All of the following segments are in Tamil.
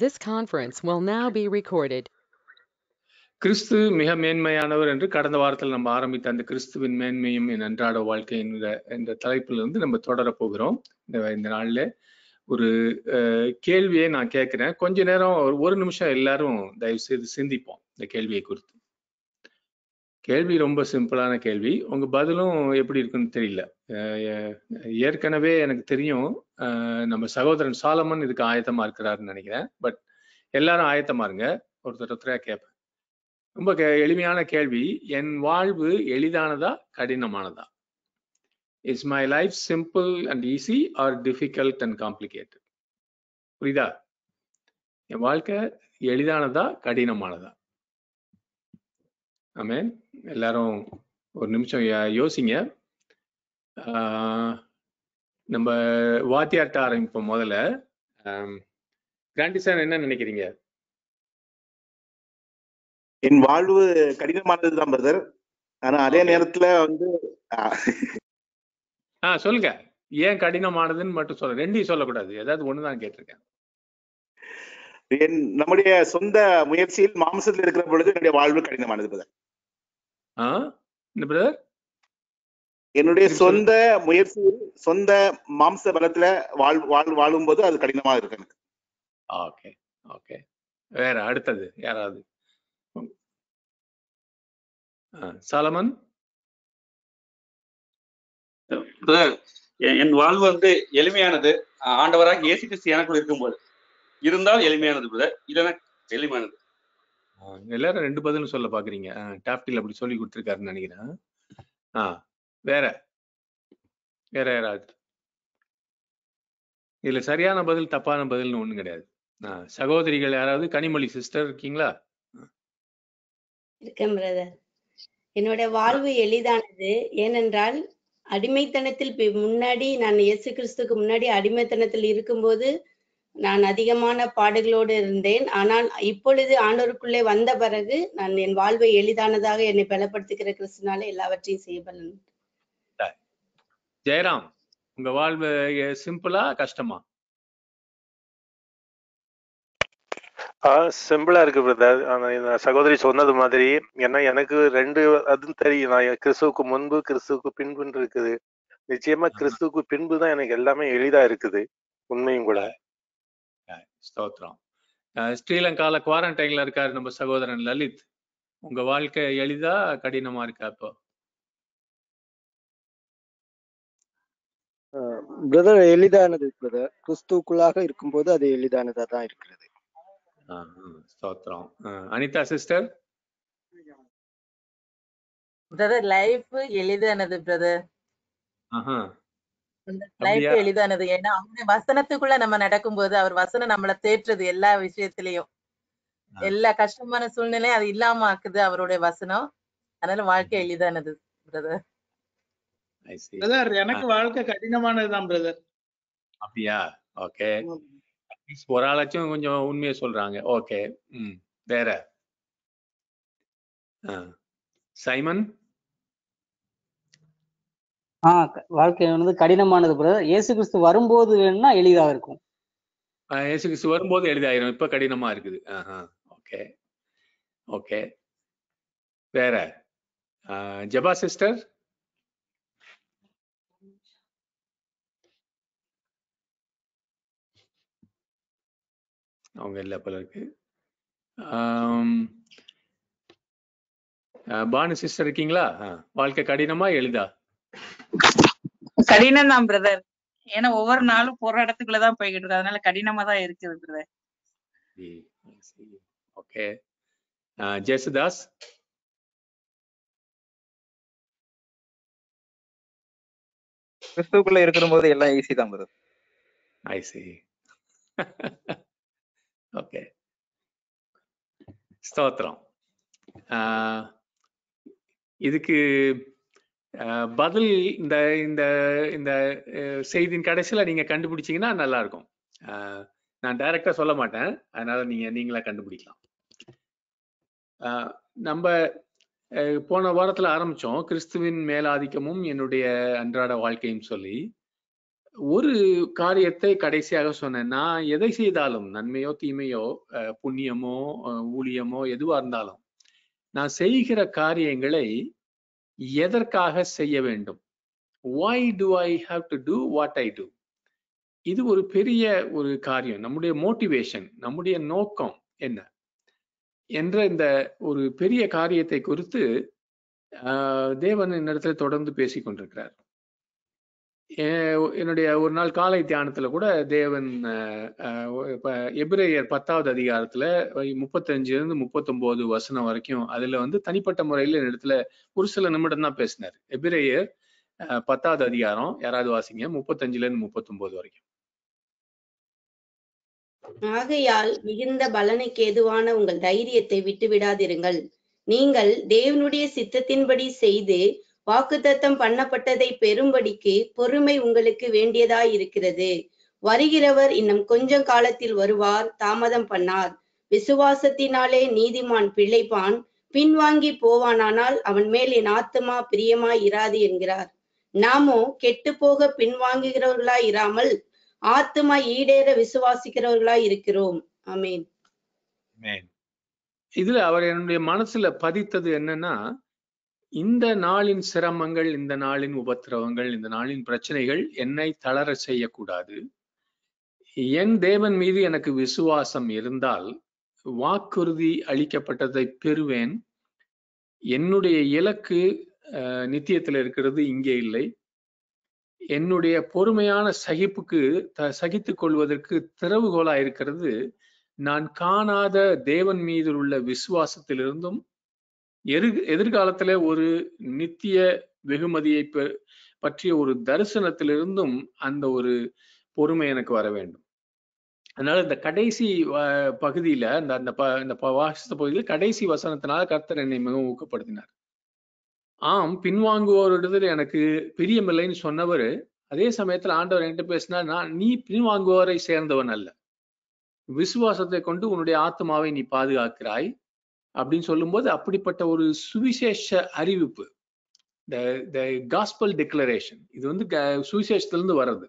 This conference will now be recorded. கிறிஸ்து மிக மேன்மையானவர் என்று கடந்த வாரத்தில் நம்ம ஆரம்பித்த அந்த கிறிஸ்துவின் மேன்மையும் என் அன்றாட வாழ்க்கை என்ற என்ற தலைப்பிலிருந்து நம்ம தொடரப் போகிறோம் இந்த நாளில் ஒரு கேள்வியை நான் கேட்கிறேன் கொஞ்ச நேரம் ஒரு நிமிஷம் எல்லாரும் தயவு செய்து சிந்திப்போம் இந்த கேள்வியை குறித்து கேள்வி ரொம்ப சிம்பிளான கேள்வி உங்க பதிலும் எப்படி இருக்குன்னு தெரியல ஏற்கனவே எனக்கு தெரியும் நம்ம சகோதரன் சாலமன் இதுக்கு ஆயத்தமா இருக்கிறாருன்னு நினைக்கிறேன் பட் எல்லாரும் ஆயத்தமா இருங்க ஒருத்தர் ஒருத்தரையா கேட்பேன் ரொம்ப எளிமையான கேள்வி என் வாழ்வு எளிதானதா கடினமானதா is my life simple and easy or difficult and complicated புரியுதா என் வாழ்க்கை எளிதானதா கடினமானதா ஆமே எல்லாரும் ஒரு நிமிஷம் யோசிங்க நம்ம வாத்தியார்ட்ட ஆரம்பிப்போம் முதல்ல கிராண்டி என்ன நினைக்கிறீங்க என் வாழ்வு கடினமானது தான் பிரதர் ஆனா அதே நேரத்துல வந்து ஆ சொல்லுங்க ஏன் கடினமானதுன்னு மட்டும் சொல்ல ரெண்டையும் சொல்லக்கூடாது ஏதாவது ஒண்ணுதான் கேட்டிருக்கேன் என் நம்முடைய சொந்த முயற்சியில் மாம்சத்தில் இருக்கிற பொழுது என்னுடைய வாழ்வு கடினமானது பிரதர் பிரதர் என்னுடைய சொந்த முயற்சி சொந்த மாம்ச பலத்துல வாழ் வாழ் வாழும் போது அது கடினமா இருக்கு எனக்கு ஓகே ஓகே வேற அடுத்தது யாராவது சாலமன் என் வாழ்வு வந்து எளிமையானது ஆண்டவராக ஏசி கிறிஸ்து எனக்குள் இருக்கும்போது இருந்தால் எளிமையானது பிரதர் இல்லைன்னா எளிமையானது எல்லாரும் ரெண்டு பதில் சொல்ல பாக்குறீங்க டாப்டில் அப்படி சொல்லி கொடுத்துருக்காருன்னு நினைக்கிறேன் ஆ வேற வேற யாராவது இதுல சரியான பதில் தப்பான பதில்னு ஒண்ணும் கிடையாது சகோதரிகள் யாராவது கனிமொழி சிஸ்டர் இருக்கீங்களா இருக்கேன் பிரதர் என்னோட வாழ்வு எளிதானது ஏனென்றால் அடிமைத்தனத்தில் முன்னாடி நான் இயேசு கிறிஸ்துக்கு முன்னாடி அடிமைத்தனத்தில் இருக்கும்போது நான் அதிகமான பாடுகளோடு இருந்தேன் ஆனால் இப்பொழுது ஆண்டோருக்குள்ளே வந்த பிறகு நான் என் வாழ்வை எளிதானதாக என்னை பலப்படுத்துகிற கிறிஸ்துனால எல்லாவற்றையும் செய்யப்பலன் ஜெயராம் உங்க வாழ்வு சிம்பிளா கஷ்டமா சிம்பிளா இருக்கு பிரதர் சகோதரி சொன்னது மாதிரி ஏன்னா எனக்கு ரெண்டு அதுவும் தெரியும் நான் கிறிஸ்துவுக்கு முன்பு கிறிஸ்துவுக்கு பின்புன்னு இருக்குது நிச்சயமா கிறிஸ்துவுக்கு பின்பு தான் எனக்கு எல்லாமே எளிதா இருக்குது உண்மையும் கூட ஸ்தோத்ரம் ஸ்ரீலங்கால குவாரண்டைன்ல இருக்காரு நம்ம சகோதரன் லலித் உங்க வாழ்க்கை எளிதா கடினமா இருக்கா இப்போ பிரதர் எளிதானது பிரதர் கிறிஸ்துக்குள்ளாக இருக்கும்போது அது எளிதானதா தான் இருக்கிறது அனிதா சிஸ்டர் பிரதர் லைஃப் எளிதானது பிரதர் எளிதானது ஏன்னா அவருடைய வசனத்துக்குள்ள நம்ம நடக்கும்போது அவர் வசனம் நம்மள தேற்றுது எல்லா விஷயத்திலயும் எல்லா கஷ்டமான சூழ்நிலையும் அது இல்லாம ஆக்குது அவருடைய வசனம் அதனால வாழ்க்கை எளிதானது பிரதர் பிரதர் எனக்கு வாழ்க்கை கடினமானதுதான் பிரதர் அப்படியா ஓகே ஒரு ஆளாச்சும் கொஞ்சம் உண்மையை சொல்றாங்க ஓகே ம் வேற சைமன் ஆஹ் வாழ்க்கை வந்து கடினமானது பிரதர் இயேசு கிறிஸ்து வரும்போது வேணும்னா எளிதா இருக்கும் இயேசு கிறிஸ்து வரும்போது எளிதாயிரும் இப்ப கடினமா இருக்குது ஓகே ஓகே வேற ஜபா சிஸ்டர் அவங்க இல்லை போல இருக்கு பானு சிஸ்டர் இருக்கீங்களா வாழ்க்கை கடினமா எளிதா கடினம் தான் பிரதர் ஏன்னா ஒவ்வொரு நாளும் போராட்டத்துக்குள்ளதான் போய்கிட்டு இருக்கு அதனால கடினமா தான் இருக்குது பிரதர் ஓகே ஜெயசுதாஸ் கிறிஸ்துக்குள்ள இருக்கிற எல்லாம் ஈஸி தான் பிரதர் ஐ சி ஓகே ஸ்தோத்திரம் இதுக்கு பதில் இந்த இந்த இந்த செய்தியின் கடைசியில் நீங்கள் கண்டுபிடிச்சிங்கன்னா நல்லா இருக்கும் நான் டைரக்டா சொல்ல மாட்டேன் அதனால நீங்க நீங்களா கண்டுபிடிக்கலாம் நம்ம போன வாரத்துல ஆரம்பிச்சோம் கிறிஸ்துவின் மேலாதிக்கமும் என்னுடைய அன்றாட வாழ்க்கையும் சொல்லி ஒரு காரியத்தை கடைசியாக சொன்னேன் நான் எதை செய்தாலும் நன்மையோ தீமையோ புண்ணியமோ ஊழியமோ எதுவா இருந்தாலும் நான் செய்கிற காரியங்களை எதற்காக செய்ய வேண்டும் why do I have to do what I do இது ஒரு பெரிய ஒரு காரியம் நம்முடைய மோட்டிவேஷன் நம்முடைய நோக்கம் என்ன என்ற இந்த ஒரு பெரிய காரியத்தை குறித்து தேவன் இடத்துல தொடர்ந்து பேசிக் கொண்டிருக்கிறார் என்னுடைய ஒரு நாள் காலை தியானத்துல கூட தேவன் எபிரேயர் பத்தாவது அதிகாரத்துல முப்பத்தஞ்சுல இருந்து முப்பத்தொன்பது வசனம் வரைக்கும் அதுல வந்து தனிப்பட்ட முறையில இடத்துல ஒரு சில நிமிடம் தான் பேசினார் எபிரேயர் பத்தாவது அதிகாரம் யாராவது வாசிங்க முப்பத்தஞ்சுல இருந்து முப்பத்தொன்பது வரைக்கும் ஆகையால் மிகுந்த பலனுக்கு எதுவான உங்கள் தைரியத்தை விட்டு விடாதிருங்கள் நீங்கள் தேவனுடைய சித்தத்தின்படி செய்து வாக்குத்தத்தம் பண்ணப்பட்டதை பெறும்படிக்கு பொறுமை உங்களுக்கு வேண்டியதாயிருக்கிறது வருகிறவர் இன்னும் கொஞ்ச காலத்தில் வருவார் தாமதம் பண்ணார் விசுவாசத்தினாலே நீதிமான் பிழைப்பான் பின்வாங்கி போவானானால் அவன் மேல் என் ஆத்துமா பிரியமா இராது என்கிறார் நாமோ கெட்டு போக பின்வாங்குகிறவர்களாய் இராமல் ஆத்துமா ஈடேற விசுவாசிக்கிறவர்களாய் இருக்கிறோம் அமேன் இதுல அவர் என்னுடைய மனசுல பதித்தது என்னன்னா இந்த நாளின் சிரமங்கள் இந்த நாளின் உபத்திரவங்கள் இந்த நாளின் பிரச்சனைகள் என்னை தளர செய்யக்கூடாது என் தேவன் மீது எனக்கு விசுவாசம் இருந்தால் வாக்குறுதி அளிக்கப்பட்டதை பெறுவேன் என்னுடைய இலக்கு நித்தியத்தில் இருக்கிறது இங்கே இல்லை என்னுடைய பொறுமையான சகிப்புக்கு த சகித்து கொள்வதற்கு திறவுகோலா இருக்கிறது நான் காணாத தேவன் மீது உள்ள விசுவாசத்திலிருந்தும் எரு எதிர்காலத்துல ஒரு நித்திய வெகுமதியை பற்றிய ஒரு தரிசனத்திலிருந்தும் அந்த ஒரு பொறுமை எனக்கு வர வேண்டும் அதனால இந்த கடைசி பகுதியில அந்த அந்த ப இந்த வாசித்த பகுதியில் கடைசி வசனத்தினால் கர்த்தர் என்னை மிகவும் ஊக்கப்படுத்தினார் ஆம் பின்வாங்குவோரிடத்துல எனக்கு பிரியமில்லைன்னு சொன்னவர் அதே சமயத்துல ஆண்டவர் என்கிட்ட பேசினா நான் நீ பின்வாங்குவோரை சேர்ந்தவன் அல்ல விசுவாசத்தை கொண்டு உன்னுடைய ஆத்மாவை நீ பாதுகாக்கிறாய் அப்படின்னு சொல்லும்போது அப்படிப்பட்ட ஒரு சுவிசேஷ அறிவிப்பு த காஸ்பல் டிக்ளரேஷன் இது வந்து சுவிசேஷத்திலிருந்து வர்றது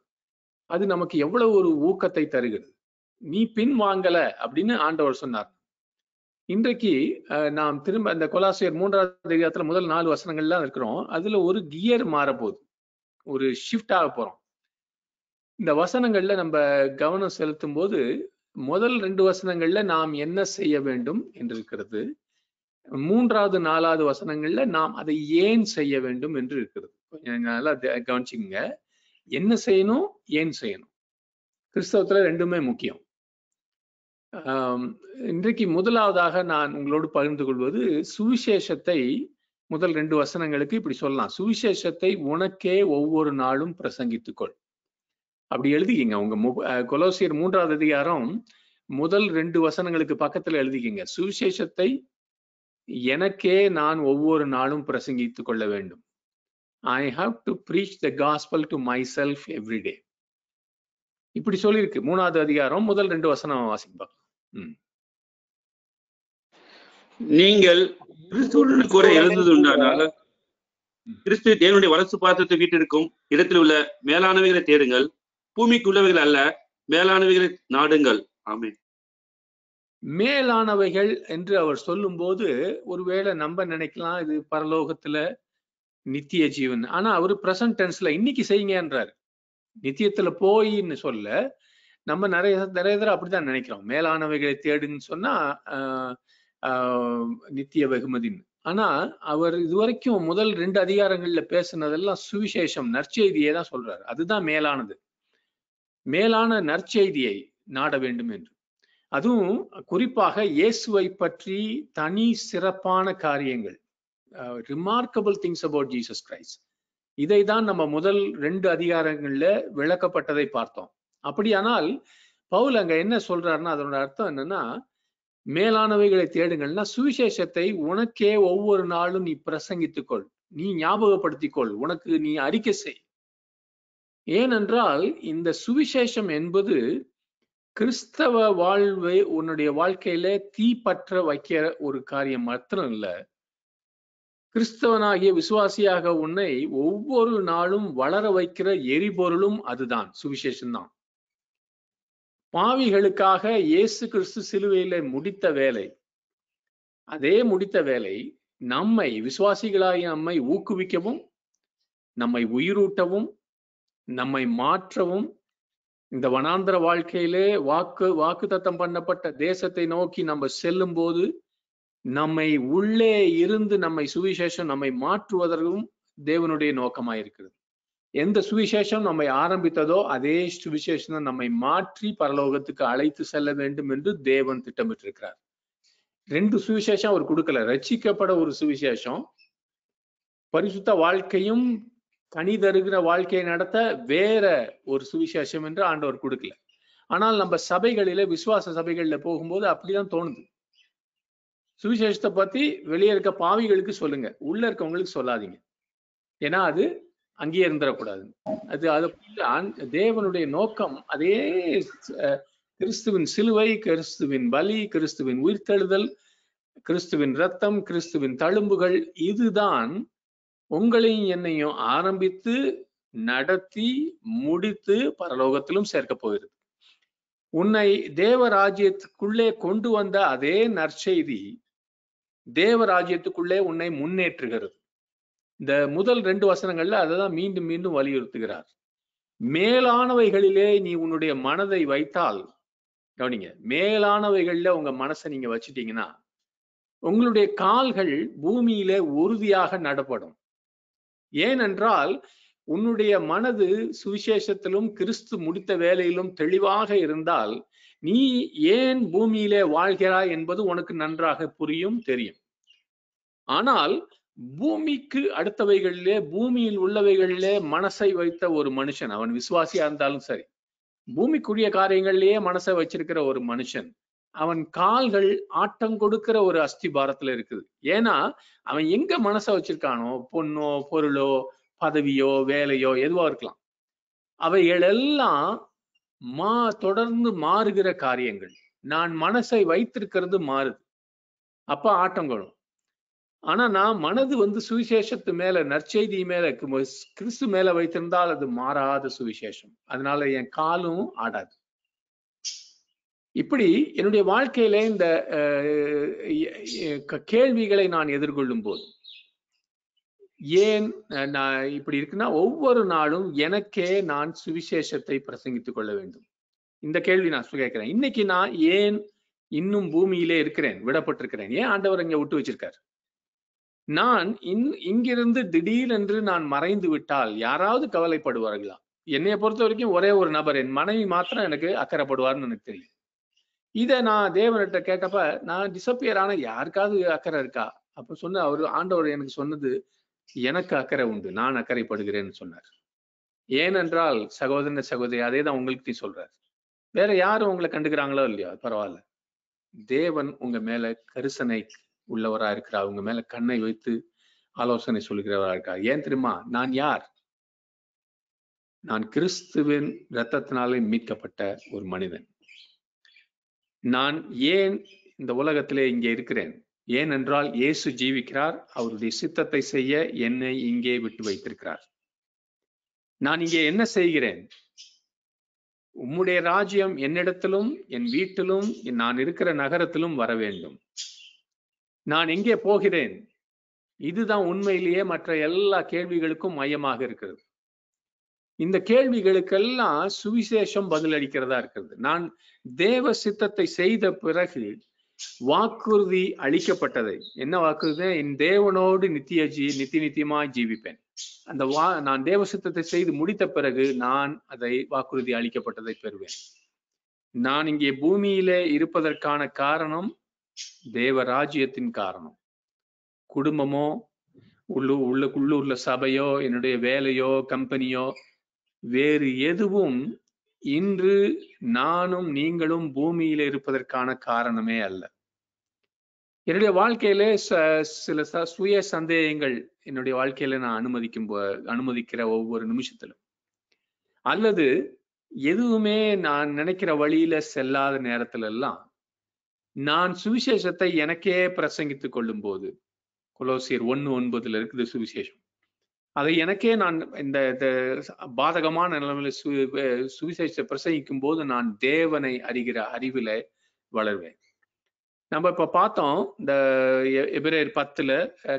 அது நமக்கு எவ்வளவு ஒரு ஊக்கத்தை தருகிறது நீ பின் வாங்கல அப்படின்னு ஆண்டவர் சொன்னார் இன்றைக்கு நாம் திரும்ப அந்த கொலாசியர் மூன்றாவது அதிகாரத்துல முதல் நாலு எல்லாம் இருக்கிறோம் அதுல ஒரு கியர் மாற போகுது ஒரு ஷிஃப்ட் ஆக போறோம் இந்த வசனங்கள்ல நம்ம கவனம் செலுத்தும் போது முதல் ரெண்டு வசனங்கள்ல நாம் என்ன செய்ய வேண்டும் என்று இருக்கிறது மூன்றாவது நாலாவது வசனங்கள்ல நாம் அதை ஏன் செய்ய வேண்டும் என்று இருக்கிறது நல்லா கவனிச்சுங்க என்ன செய்யணும் ஏன் செய்யணும் கிறிஸ்தவத்துல ரெண்டுமே முக்கியம் இன்றைக்கு முதலாவதாக நான் உங்களோடு பகிர்ந்து கொள்வது சுவிசேஷத்தை முதல் ரெண்டு வசனங்களுக்கு இப்படி சொல்லலாம் சுவிசேஷத்தை உனக்கே ஒவ்வொரு நாளும் பிரசங்கித்துக்கொள் அப்படி எழுதிக்கிங்க உங்க கொலோசியர் மூன்றாவது அதிகாரம் முதல் ரெண்டு வசனங்களுக்கு பக்கத்துல எழுதிக்கிங்க சுவிசேஷத்தை எனக்கே நான் ஒவ்வொரு நாளும் பிரசங்கித்து கொள்ள வேண்டும் I have to preach the gospel to myself everyday இப்படி சொல்லியிருக்கு மூணாவது அதிகாரம் முதல் ரெண்டு வசனம் வாசிப்பாங்க நீங்கள் எழுந்தது உண்டானால கிறிஸ்து தேவனுடைய வளர்ச்சி பாத்திரத்தை வீட்டிற்கும் இடத்தில் உள்ள மேலானவைகளை தேடுங்கள் பூமிக்குள்ளவைகள் அல்ல மேலானவைகளை நாடுங்கள் ஆமே மேலானவைகள் என்று அவர் சொல்லும் போது ஒருவேளை நம்ம நினைக்கலாம் இது பரலோகத்துல நித்திய ஜீவன் ஆனா அவரு பிரசன்ட் டென்ஸ்ல இன்னைக்கு செய்யுங்கன்றார் நித்தியத்துல போயின்னு சொல்ல நம்ம நிறைய நிறைய தடவை அப்படிதான் நினைக்கிறோம் மேலானவைகளை தேடுன்னு சொன்னா நித்திய வெகுமதின்னு ஆனா அவர் இதுவரைக்கும் முதல் ரெண்டு அதிகாரங்கள்ல பேசுனதெல்லாம் சுவிசேஷம் நற்செய்தியே தான் சொல்றாரு அதுதான் மேலானது மேலான நற்செய்தியை நாட வேண்டும் என்று அதுவும் குறிப்பாக இயேசுவை பற்றி தனி சிறப்பான காரியங்கள் remarkable things about Jesus Christ இதை தான் நம்ம முதல் ரெண்டு அதிகாரங்கள்ல விளக்கப்பட்டதை பார்த்தோம் அப்படியானால் பவுல் அங்க என்ன சொல்றாருன்னா அதனோட அர்த்தம் என்னன்னா மேலானவைகளை தேடுங்கள்னா சுவிசேஷத்தை உனக்கே ஒவ்வொரு நாளும் நீ பிரசங்கித்துக்கொள் நீ ஞாபகப்படுத்திக்கொள் உனக்கு நீ அறிக்கை செய் ஏனென்றால் இந்த சுவிசேஷம் என்பது கிறிஸ்தவ வாழ்வை உன்னுடைய வாழ்க்கையில தீ பற்ற வைக்கிற ஒரு காரியம் மாத்திரம் இல்ல கிறிஸ்தவனாகிய விசுவாசியாக உன்னை ஒவ்வொரு நாளும் வளர வைக்கிற எரிபொருளும் அதுதான் சுவிசேஷம் தான் பாவிகளுக்காக இயேசு கிறிஸ்து சிலுவையில முடித்த வேலை அதே முடித்த வேலை நம்மை விசுவாசிகளாகிய நம்மை ஊக்குவிக்கவும் நம்மை உயிரூட்டவும் நம்மை மாற்றவும் இந்த வனாந்திர வாழ்க்கையிலே வாக்கு வாக்கு தத்தம் பண்ணப்பட்ட தேசத்தை நோக்கி நம்ம செல்லும் போது நம்மை உள்ளே இருந்து நம்மை சுவிசேஷம் நம்மை மாற்றுவதற்கும் தேவனுடைய நோக்கமாயிருக்கிறது எந்த சுவிசேஷம் நம்மை ஆரம்பித்ததோ அதே சுவிசேஷம் நம்மை மாற்றி பரலோகத்துக்கு அழைத்து செல்ல வேண்டும் என்று தேவன் திட்டமிட்டிருக்கிறார் ரெண்டு சுவிசேஷம் அவர் கொடுக்கல ரச்சிக்கப்பட ஒரு சுவிசேஷம் பரிசுத்த வாழ்க்கையும் கனி தருகிற வாழ்க்கையை நடத்த வேற ஒரு சுவிசேஷம் என்று ஆண்டவர் கொடுக்கல ஆனால் நம்ம சபைகளில விசுவாச சபைகள்ல போகும்போது அப்படிதான் தோணுது சுவிசேஷத்தை பத்தி வெளியே இருக்க பாவிகளுக்கு சொல்லுங்க உள்ள இருக்கவங்களுக்கு சொல்லாதீங்க ஏன்னா அது அங்கேயே இருந்துடக்கூடாது அது அது தேவனுடைய நோக்கம் அதே கிறிஸ்துவின் சிலுவை கிறிஸ்துவின் பலி கிறிஸ்துவின் உயிர்த்தெழுதல் கிறிஸ்துவின் ரத்தம் கிறிஸ்துவின் தழும்புகள் இதுதான் உங்களையும் என்னையும் ஆரம்பித்து நடத்தி முடித்து பரலோகத்திலும் சேர்க்க போகிறது உன்னை தேவராஜ்யத்துக்குள்ளே கொண்டு வந்த அதே நற்செய்தி தேவராஜ்யத்துக்குள்ளே உன்னை முன்னேற்றுகிறது இந்த முதல் ரெண்டு வசனங்கள்ல அதைதான் மீண்டும் மீண்டும் வலியுறுத்துகிறார் மேலானவைகளிலே நீ உன்னுடைய மனதை வைத்தால் கவனிங்க மேலானவைகள்ல உங்க மனசை நீங்க வச்சுட்டீங்கன்னா உங்களுடைய கால்கள் பூமியிலே உறுதியாக நடப்படும் ஏனென்றால் உன்னுடைய மனது சுவிசேஷத்திலும் கிறிஸ்து முடித்த வேலையிலும் தெளிவாக இருந்தால் நீ ஏன் பூமியிலே வாழ்கிறாய் என்பது உனக்கு நன்றாக புரியும் தெரியும் ஆனால் பூமிக்கு அடுத்தவைகளிலே பூமியில் உள்ளவைகளிலே மனசை வைத்த ஒரு மனுஷன் அவன் விசுவாசியா இருந்தாலும் சரி பூமிக்குரிய காரியங்களிலேயே மனசை வச்சிருக்கிற ஒரு மனுஷன் அவன் கால்கள் ஆட்டம் கொடுக்கிற ஒரு அஸ்தி பாரத்துல இருக்குது ஏன்னா அவன் எங்க மனசை வச்சிருக்கானோ பொண்ணோ பொருளோ பதவியோ வேலையோ எதுவா இருக்கலாம் அவைகளெல்லாம் மா தொடர்ந்து மாறுகிற காரியங்கள் நான் மனசை வைத்திருக்கிறது மாறுது அப்ப ஆட்டங்களும் ஆனா நான் மனது வந்து சுவிசேஷத்து மேல நற்செய்தி மேல கிறிஸ்து மேல வைத்திருந்தால் அது மாறாத சுவிசேஷம் அதனால என் காலும் ஆடாது இப்படி என்னுடைய வாழ்க்கையில இந்த கேள்விகளை நான் எதிர்கொள்ளும் போது ஏன் நான் இப்படி இருக்குன்னா ஒவ்வொரு நாளும் எனக்கே நான் சுவிசேஷத்தை பிரசங்கித்துக் கொள்ள வேண்டும் இந்த கேள்வி நான் கேட்கிறேன் இன்னைக்கு நான் ஏன் இன்னும் பூமியிலே இருக்கிறேன் விடப்பட்டிருக்கிறேன் ஏன் ஆண்டவர் இங்க விட்டு வச்சிருக்காரு நான் இன் இங்கிருந்து திடீரென்று நான் மறைந்து விட்டால் யாராவது கவலைப்படுவார்களா என்னைய பொறுத்த வரைக்கும் ஒரே ஒரு நபர் என் மனைவி மாத்திரம் எனக்கு அக்கறைப்படுவார்னு எனக்கு தெரியும் இதை நான் தேவன்கிட்ட கேட்டப்ப நான் டிசப்பியர் ஆன யாருக்காவது அக்கறை இருக்கா அப்ப சொன்ன அவர் ஆண்டவர் எனக்கு சொன்னது எனக்கு அக்கறை உண்டு நான் அக்கறைப்படுகிறேன்னு சொன்னார் ஏனென்றால் சகோதரன சகோதரி அதே தான் உங்களுக்கு சொல்றாரு வேற யாரும் உங்களை கண்டுக்கிறாங்களோ இல்லையோ பரவாயில்ல தேவன் உங்க மேல கரிசனை உள்ளவரா இருக்கிறார் உங்க மேல கண்ணை வைத்து ஆலோசனை சொல்கிறவரா இருக்கார் ஏன் தெரியுமா நான் யார் நான் கிறிஸ்துவின் இரத்தத்தினாலே மீட்கப்பட்ட ஒரு மனிதன் நான் ஏன் இந்த உலகத்திலே இங்கே இருக்கிறேன் ஏனென்றால் இயேசு ஜீவிக்கிறார் அவருடைய சித்தத்தை செய்ய என்னை இங்கே விட்டு வைத்திருக்கிறார் நான் இங்கே என்ன செய்கிறேன் உம்முடைய ராஜ்யம் என்னிடத்திலும் என் வீட்டிலும் நான் இருக்கிற நகரத்திலும் வர வேண்டும் நான் எங்கே போகிறேன் இதுதான் உண்மையிலேயே மற்ற எல்லா கேள்விகளுக்கும் மையமாக இருக்கிறது இந்த கேள்விகளுக்கெல்லாம் சுவிசேஷம் பதிலளிக்கிறதா இருக்கிறது நான் தேவ சித்தத்தை செய்த பிறகு வாக்குறுதி அளிக்கப்பட்டது என்ன வாக்குறுதி என் தேவனோடு நித்திய ஜி நித்தி நித்தியமாய் ஜீவிப்பேன் அந்த வா நான் தேவ சித்தத்தை செய்து முடித்த பிறகு நான் அதை வாக்குறுதி அளிக்கப்பட்டதை பெறுவேன் நான் இங்கே பூமியிலே இருப்பதற்கான காரணம் தேவ ராஜ்யத்தின் காரணம் குடும்பமோ உள்ளூர் உள்ள உள்ளூர்ல சபையோ என்னுடைய வேலையோ கம்பெனியோ வேறு எதுவும் இன்று நானும் நீங்களும் பூமியில இருப்பதற்கான காரணமே அல்ல என்னுடைய வாழ்க்கையிலே சில சுய சந்தேகங்கள் என்னுடைய வாழ்க்கையில நான் அனுமதிக்கும் அனுமதிக்கிற ஒவ்வொரு நிமிஷத்திலும் அல்லது எதுவுமே நான் நினைக்கிற வழியில செல்லாத நேரத்துல எல்லாம் நான் சுவிசேஷத்தை எனக்கே பிரசங்கித்துக் கொள்ளும் போது குலோசியர் ஒன்னு ஒன்பதுல இருக்குது சுவிசேஷம் அதை எனக்கே நான் இந்த பாதகமான நிலைமையில சு சுவிசேஷத்தை பிரசங்கிக்கும் போது நான் தேவனை அறிகிற அறிவில வளர்வேன் நம்ம இப்ப பார்த்தோம் இந்த எபிரேர் பத்துல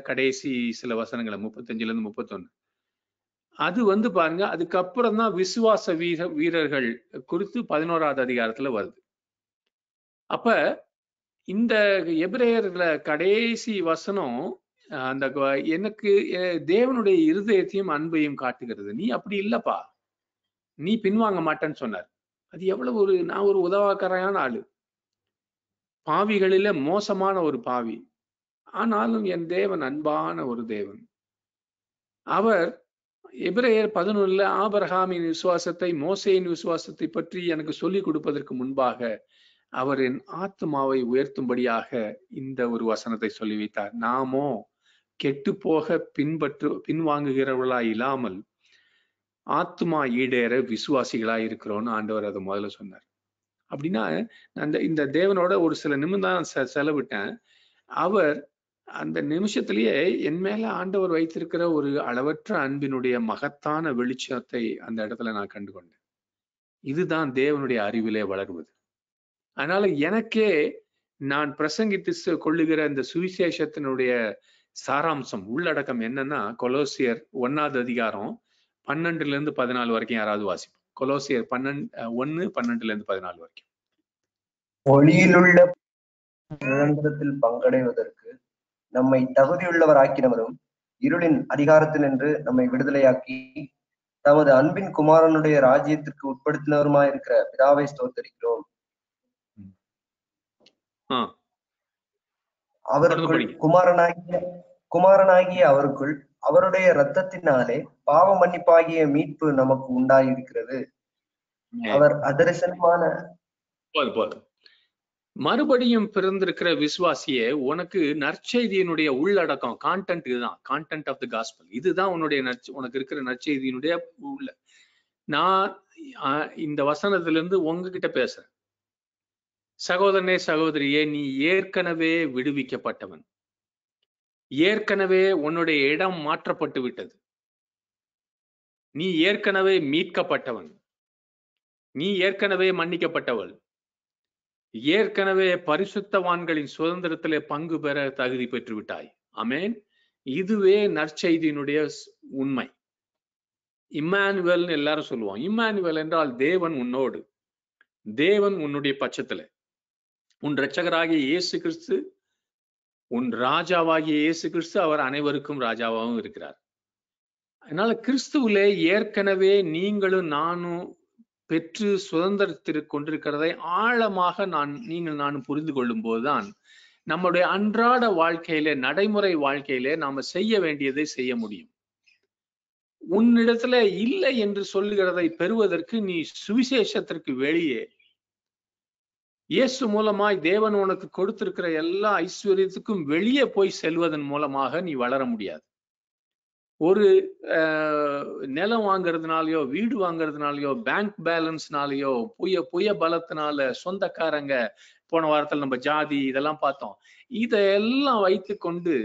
கடைசி சில வசனங்களை முப்பத்தஞ்சுல இருந்து முப்பத்தொன்னு அது வந்து பாருங்க அதுக்கப்புறம் தான் விசுவாச வீர வீரர்கள் குறித்து பதினோராவது அதிகாரத்துல வருது அப்ப இந்த எபிரேயர்ல கடைசி வசனம் அந்த எனக்கு தேவனுடைய இருதயத்தையும் அன்பையும் காட்டுகிறது நீ அப்படி இல்லப்பா நீ பின்வாங்க மாட்டேன்னு சொன்னார் அது எவ்வளவு ஒரு நான் ஒரு உதவாக்கரையான ஆளு பாவிகளில மோசமான ஒரு பாவி ஆனாலும் என் தேவன் அன்பான ஒரு தேவன் அவர் எபிரேயர் பதினொன்னுல ஆபரஹாமின் விசுவாசத்தை மோசையின் விசுவாசத்தை பற்றி எனக்கு சொல்லிக் கொடுப்பதற்கு முன்பாக அவர் என் ஆத்மாவை உயர்த்தும்படியாக இந்த ஒரு வசனத்தை சொல்லி வைத்தார் நாமோ கெட்டுப்போக பின்பற்று பின்வாங்குகிறவர்களா இல்லாமல் ஆத்மா ஈடேற விசுவாசிகளா இருக்கிறோன்னு ஆண்டவர் அதை முதல்ல சொன்னார் அப்படின்னா அந்த இந்த தேவனோட ஒரு சில நிமிடம் செலவிட்டேன் அவர் அந்த நிமிஷத்திலேயே என் மேல ஆண்டவர் வைத்திருக்கிற ஒரு அளவற்ற அன்பினுடைய மகத்தான வெளிச்சத்தை அந்த இடத்துல நான் கண்டுகொண்டேன் இதுதான் தேவனுடைய அறிவிலே வளர்வது அதனால எனக்கே நான் பிரசங்கித்து கொள்ளுகிற அந்த சுவிசேஷத்தினுடைய சாராம்சம் உள்ளடக்கம் என்னன்னா கொலோசியர் ஒன்னாவது அதிகாரம் பன்னெண்டுல இருந்து பதினாலு வரைக்கும் யாராவது வாசிப்போம் கொலோசியர் பன்னெண்டு ஒன்னு பன்னெண்டுல இருந்து பதினாலு வரைக்கும் ஒளியிலுள்ள நிரந்தரத்தில் பங்கடைவதற்கு நம்மை தகுதியுள்ளவர் ஆக்கினவரும் இருளின் அதிகாரத்தில் என்று நம்மை விடுதலையாக்கி தமது அன்பின் குமாரனுடைய ராஜ்யத்திற்கு உட்படுத்தினவருமா இருக்கிற பிதாவை ஸ்தோத்தரிக்கிறோம் அவருக்குள் குமாரனாகிய குமாரனாகிய அவருக்குள் அவருடைய இரத்தத்தினாலே பாவ மன்னிப்பாகிய மீட்பு நமக்கு உண்டாயிருக்கிறது அவர் அதரிசனமான மறுபடியும் பிறந்திருக்கிற விசுவாசிய உனக்கு நற்செய்தியினுடைய உள்ளடக்கம் கான்டென்ட் இதுதான் கான்டென்ட் ஆஃப் த காஸ்பல் இதுதான் உன்னுடைய நற்ச உனக்கு இருக்கிற நற்செய்தியினுடைய உள்ள நான் இந்த வசனத்திலிருந்து உங்ககிட்ட பேசுறேன் சகோதரனே சகோதரியே நீ ஏற்கனவே விடுவிக்கப்பட்டவன் ஏற்கனவே உன்னுடைய இடம் மாற்றப்பட்டு விட்டது நீ ஏற்கனவே மீட்கப்பட்டவன் நீ ஏற்கனவே மன்னிக்கப்பட்டவள் ஏற்கனவே பரிசுத்தவான்களின் சுதந்திரத்திலே பங்கு பெற தகுதி பெற்றுவிட்டாய் அமேன் இதுவே நற்செய்தியினுடைய உண்மை இம்மானுவல் எல்லாரும் சொல்லுவோம் இம்மானுவல் என்றால் தேவன் உன்னோடு தேவன் உன்னுடைய பட்சத்துல உன் இரட்சகராகிய இயேசு கிறிஸ்து உன் ராஜாவாகிய இயேசு கிறிஸ்து அவர் அனைவருக்கும் ராஜாவாகவும் இருக்கிறார் அதனால கிறிஸ்துவிலே ஏற்கனவே நீங்களும் நானும் பெற்று சுதந்திரத்திற்கு கொண்டிருக்கிறதை ஆழமாக நான் நீங்கள் நானும் புரிந்து கொள்ளும் போதுதான் நம்முடைய அன்றாட வாழ்க்கையிலே நடைமுறை வாழ்க்கையிலே நாம செய்ய வேண்டியதை செய்ய முடியும் உன்னிடத்துல இல்லை என்று சொல்லுகிறதை பெறுவதற்கு நீ சுவிசேஷத்திற்கு வெளியே இயேசு மூலமாய் தேவன் உனக்கு கொடுத்திருக்கிற எல்லா ஐஸ்வர்யத்துக்கும் வெளியே போய் செல்வதன் மூலமாக நீ வளர முடியாது ஒரு நிலம் வாங்குறதுனாலயோ வீடு வாங்குறதுனாலயோ பேங்க் பேலன்ஸ்னாலயோ புய புய பலத்தினால சொந்தக்காரங்க போன வாரத்துல நம்ம ஜாதி இதெல்லாம் பார்த்தோம் இதையெல்லாம் வைத்து கொண்டு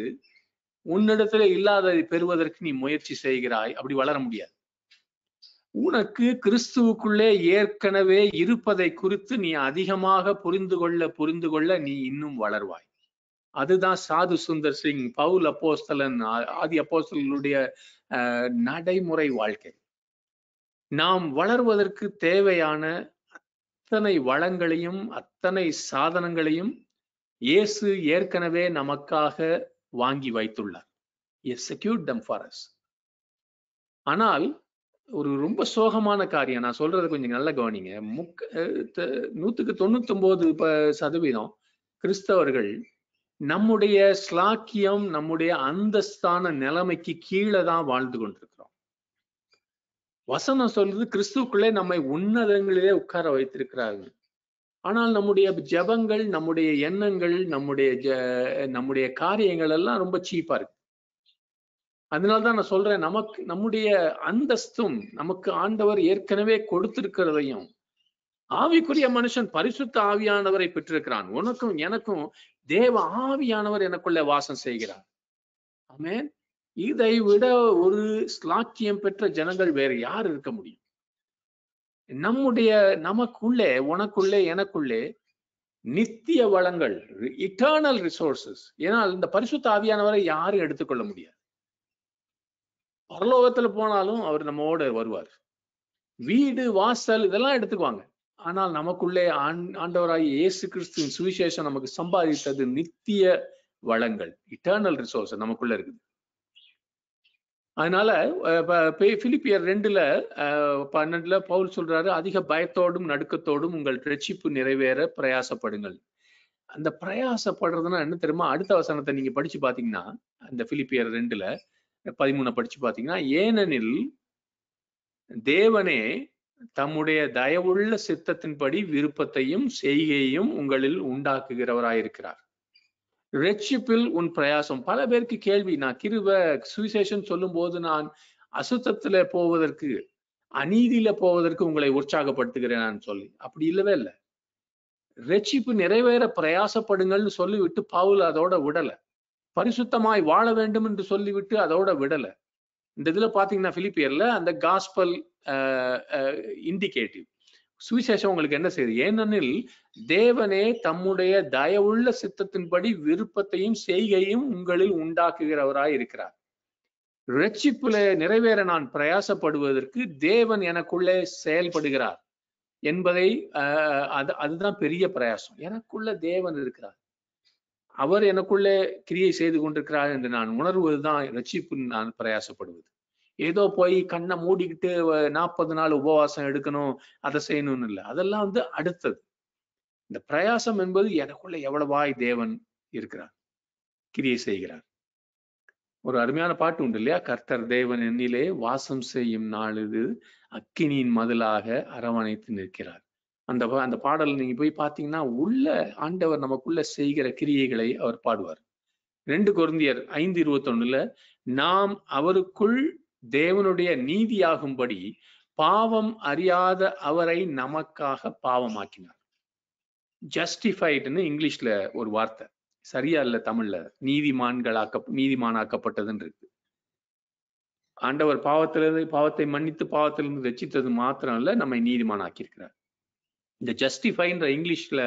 உன்னிடத்துல இல்லாத பெறுவதற்கு நீ முயற்சி செய்கிறாய் அப்படி வளர முடியாது உனக்கு கிறிஸ்துவுக்குள்ளே ஏற்கனவே இருப்பதை குறித்து நீ அதிகமாக புரிந்து கொள்ள புரிந்து கொள்ள நீ இன்னும் வளர்வாய் அதுதான் சாது சுந்தர் சிங் பவுல் அப்போஸ்தலன் ஆதி அப்போஸ்தலனுடைய நடைமுறை வாழ்க்கை நாம் வளர்வதற்கு தேவையான அத்தனை வளங்களையும் அத்தனை சாதனங்களையும் இயேசு ஏற்கனவே நமக்காக வாங்கி வைத்துள்ளார் ஆனால் ஒரு ரொம்ப சோகமான காரியம் நான் சொல்றது கொஞ்சம் நல்ல கவனிங்க முக்க நூத்துக்கு தொண்ணூத்தி ஒன்பது சதவீதம் கிறிஸ்தவர்கள் நம்முடைய ஸ்லாக்கியம் நம்முடைய அந்தஸ்தான நிலைமைக்கு கீழே தான் வாழ்ந்து கொண்டிருக்கிறோம் வசனம் சொல்றது கிறிஸ்துக்குள்ளே நம்மை உன்னதங்களிலே உட்கார வைத்திருக்கிறார்கள் ஆனால் நம்முடைய ஜபங்கள் நம்முடைய எண்ணங்கள் நம்முடைய நம்முடைய காரியங்கள் எல்லாம் ரொம்ப சீப்பா இருக்கு அதனால்தான் நான் சொல்றேன் நமக்கு நம்முடைய அந்தஸ்தும் நமக்கு ஆண்டவர் ஏற்கனவே கொடுத்திருக்கிறதையும் ஆவிக்குரிய மனுஷன் பரிசுத்த ஆவியானவரை பெற்றிருக்கிறான் உனக்கும் எனக்கும் தேவ ஆவியானவர் எனக்குள்ள வாசம் செய்கிறார் ஆமேன் இதை விட ஒரு ஸ்லாக்கியம் பெற்ற ஜனங்கள் வேறு யார் இருக்க முடியும் நம்முடைய நமக்குள்ளே உனக்குள்ளே எனக்குள்ளே நித்திய வளங்கள் இட்டர்னல் ரிசோர்சஸ் ஏன்னா இந்த பரிசுத்த ஆவியானவரை யாரும் எடுத்துக்கொள்ள முடியாது பரலோகத்துல போனாலும் அவர் நம்மோட வருவார் வீடு வாசல் இதெல்லாம் எடுத்துக்குவாங்க ஆனால் நமக்குள்ளே ஆண்டவராகி இயேசு கிறிஸ்துவின் சுவிசேஷம் நமக்கு சம்பாதித்தது நித்திய வளங்கள் இட்டர்னல் ரிசோர்ஸ் நமக்குள்ள இருக்குது அதனால பிலிப்பியர் ரெண்டுல பன்னெண்டுல பவுல் சொல்றாரு அதிக பயத்தோடும் நடுக்கத்தோடும் உங்கள் ரட்சிப்பு நிறைவேற பிரயாசப்படுங்கள் அந்த பிரயாசப்படுறதுன்னா என்ன தெரியுமா அடுத்த வசனத்தை நீங்க படிச்சு பாத்தீங்கன்னா அந்த பிலிப்பியர் ரெண்டுல பதிமூணு படிச்சு பார்த்தீங்கன்னா ஏனெனில் தேவனே தம்முடைய தயவுள்ள சித்தத்தின்படி விருப்பத்தையும் செய்கையையும் உங்களில் உண்டாக்குகிறவராயிருக்கிறார் ரெட்சிப்பில் உன் பிரயாசம் பல பேருக்கு கேள்வி நான் கிருவ சுவிசேஷன் சொல்லும் போது நான் அசுத்தத்துல போவதற்கு அநீதியில போவதற்கு உங்களை உற்சாகப்படுத்துகிறேன் சொல்லி அப்படி இல்லவே இல்லை ரெட்சிப்பு நிறைவேற பிரயாசப்படுங்கள்னு சொல்லிவிட்டு பவுல் அதோட விடலை பரிசுத்தமாய் வாழ வேண்டும் என்று சொல்லிவிட்டு அதோட விடல இந்த இதுல பாத்தீங்கன்னா பிலிப்பியர்ல அந்த காஸ்பல் இண்டிகேட்டிவ் சுவிசேஷம் உங்களுக்கு என்ன செய்யுது ஏனெனில் தேவனே தம்முடைய தயவுள்ள சித்தத்தின்படி விருப்பத்தையும் செய்கையும் உங்களில் உண்டாக்குகிறவராய் இருக்கிறார் ரட்சிப்புல நிறைவேற நான் பிரயாசப்படுவதற்கு தேவன் எனக்குள்ளே செயல்படுகிறார் என்பதை அதுதான் பெரிய பிரயாசம் எனக்குள்ள தேவன் இருக்கிறார் அவர் எனக்குள்ளே கிரியை செய்து கொண்டிருக்கிறார் என்று நான் உணர்வதுதான் ரட்சிப்பு நான் பிரயாசப்படுவது ஏதோ போய் கண்ணை மூடிக்கிட்டு நாற்பது நாள் உபவாசம் எடுக்கணும் அதை செய்யணும்னு இல்லை அதெல்லாம் வந்து அடுத்தது இந்த பிரயாசம் என்பது எனக்குள்ள எவ்வளவாய் தேவன் இருக்கிறார் கிரியை செய்கிறார் ஒரு அருமையான பாட்டு உண்டு இல்லையா கர்த்தர் தேவன் எண்ணிலே வாசம் செய்யும் நாள் இது அக்கினியின் மதிலாக அரவணைத்து நிற்கிறார் அந்த அந்த பாடலை நீங்க போய் பார்த்தீங்கன்னா உள்ள ஆண்டவர் நமக்குள்ள செய்கிற கிரியைகளை அவர் பாடுவார் ரெண்டு குருந்தியர் ஐந்து இருபத்தொன்னுல நாம் அவருக்குள் தேவனுடைய நீதியாகும்படி பாவம் அறியாத அவரை நமக்காக பாவமாக்கினார் ஜஸ்டிஃபைடுன்னு இங்கிலீஷ்ல ஒரு வார்த்தை சரியா இல்ல தமிழ்ல நீதிமான்களாக்க நீதிமானாக்கப்பட்டதுன்னு இருக்கு ஆண்டவர் பாவத்திலிருந்து பாவத்தை மன்னித்து பாவத்திலிருந்து ரச்சித்தது மாத்திரம் இல்ல நம்மை நீதிமானாக்கியிருக்கிறார் இந்த ஜஸ்டிஃபைன்ற இங்கிலீஷ்ல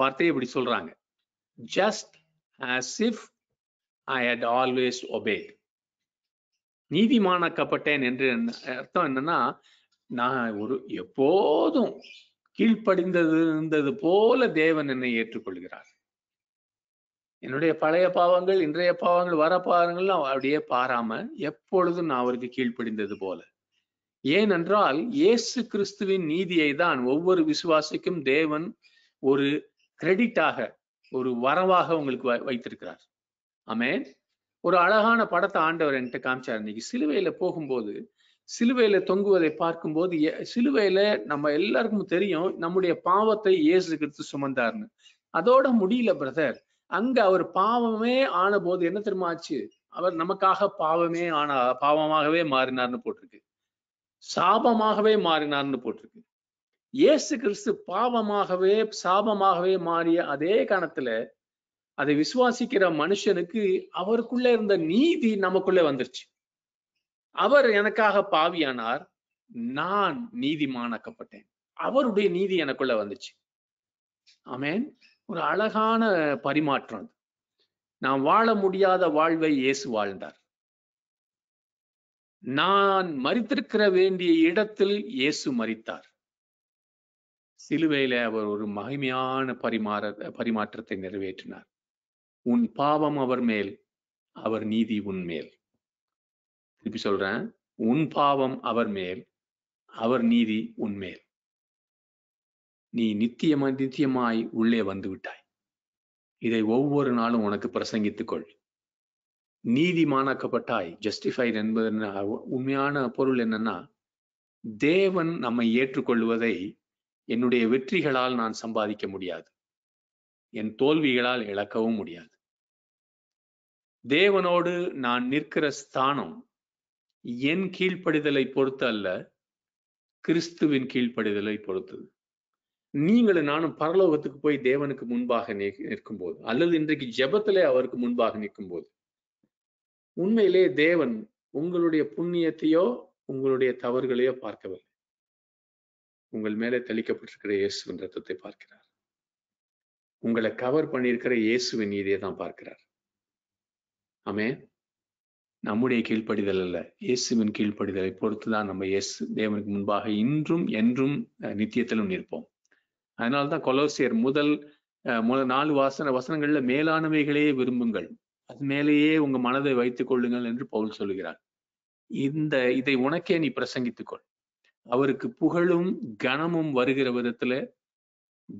வார்த்தையை இப்படி சொல்றாங்க just as if I had always obeyed நீதிமானாக்கப்பட்டேன் என்று அர்த்தம் என்னன்னா நான் ஒரு எப்போதும் கீழ்ப்படிந்தது இருந்தது போல தேவன் என்னை ஏற்றுக்கொள்கிறார் என்னுடைய பழைய பாவங்கள் இன்றைய பாவங்கள் வர பாவங்கள்லாம் அப்படியே பாராம எப்பொழுதும் நான் அவருக்கு கீழ்ப்படிந்தது போல ஏனென்றால் இயேசு கிறிஸ்துவின் நீதியை தான் ஒவ்வொரு விசுவாசிக்கும் தேவன் ஒரு கிரெடிட்டாக ஒரு வரவாக உங்களுக்கு வைத்திருக்கிறார் அமேன் ஒரு அழகான படத்தை ஆண்டவர் என்கிட்ட காமிச்சார் இன்னைக்கு சிலுவையில போகும்போது சிலுவையில தொங்குவதை பார்க்கும்போது சிலுவையில நம்ம எல்லாருக்கும் தெரியும் நம்முடைய பாவத்தை இயேசு கிறிஸ்து சுமந்தார்னு அதோட முடியல பிரதர் அங்க அவர் பாவமே ஆன போது என்ன தெரியுமாச்சு ஆச்சு அவர் நமக்காக பாவமே ஆனா பாவமாகவே மாறினார்னு போட்டிருக்கு சாபமாகவே மாறினார்னு போட்டிருக்கு இயேசு கிறிஸ்து பாவமாகவே சாபமாகவே மாறிய அதே கணத்துல அதை விசுவாசிக்கிற மனுஷனுக்கு அவருக்குள்ள இருந்த நீதி நமக்குள்ள வந்துருச்சு அவர் எனக்காக பாவியானார் நான் நீதிமானாக்கப்பட்டேன் அவருடைய நீதி எனக்குள்ள வந்துச்சு ஆமேன் ஒரு அழகான பரிமாற்றம் நான் வாழ முடியாத வாழ்வை இயேசு வாழ்ந்தார் நான் மறித்திருக்கிற வேண்டிய இடத்தில் இயேசு மறித்தார் சிலுவையில அவர் ஒரு மகிமையான பரிமாற பரிமாற்றத்தை நிறைவேற்றினார் உன் பாவம் அவர் மேல் அவர் நீதி உன் மேல் திருப்பி சொல்றேன் உன் பாவம் அவர் மேல் அவர் நீதி உன் மேல் நீ நித்தியமா நித்தியமாய் உள்ளே வந்து விட்டாய் இதை ஒவ்வொரு நாளும் உனக்கு பிரசங்கித்துக் கொள் நீதிமானாக்கப்பட்டாய் ஜஸ்டிஃபைட் என்பது உண்மையான பொருள் என்னன்னா தேவன் நம்மை ஏற்றுக்கொள்வதை என்னுடைய வெற்றிகளால் நான் சம்பாதிக்க முடியாது என் தோல்விகளால் இழக்கவும் முடியாது தேவனோடு நான் நிற்கிற ஸ்தானம் என் கீழ்ப்படிதலை பொறுத்து அல்ல கிறிஸ்துவின் கீழ்ப்படிதலை பொறுத்தது நீங்களும் நானும் பரலோகத்துக்கு போய் தேவனுக்கு முன்பாக நிற்கும் போது அல்லது இன்றைக்கு ஜெபத்திலே அவருக்கு முன்பாக நிற்கும் போது உண்மையிலே தேவன் உங்களுடைய புண்ணியத்தையோ உங்களுடைய தவறுகளையோ பார்க்கவில்லை உங்கள் மேலே தெளிக்கப்பட்டிருக்கிற இயேசுவின் ரத்தத்தை பார்க்கிறார் உங்களை கவர் பண்ணியிருக்கிற இயேசுவின் நீதியை தான் பார்க்கிறார் ஆமே நம்முடைய கீழ்ப்படிதல் அல்ல இயேசுவின் கீழ்ப்படிதலை பொறுத்து தான் நம்ம இயேசு தேவனுக்கு முன்பாக இன்றும் என்றும் நித்தியத்திலும் நிற்போம் அதனால்தான் கொலோசியர் முதல் நாலு வாசன வசனங்கள்ல மேலானவைகளையே விரும்புங்கள் அது மேலேயே உங்க மனதை வைத்துக் கொள்ளுங்கள் என்று பவுல் சொல்லுகிறார் இந்த இதை உனக்கே நீ பிரசங்கித்துக்கொள் அவருக்கு புகழும் கனமும் வருகிற விதத்துல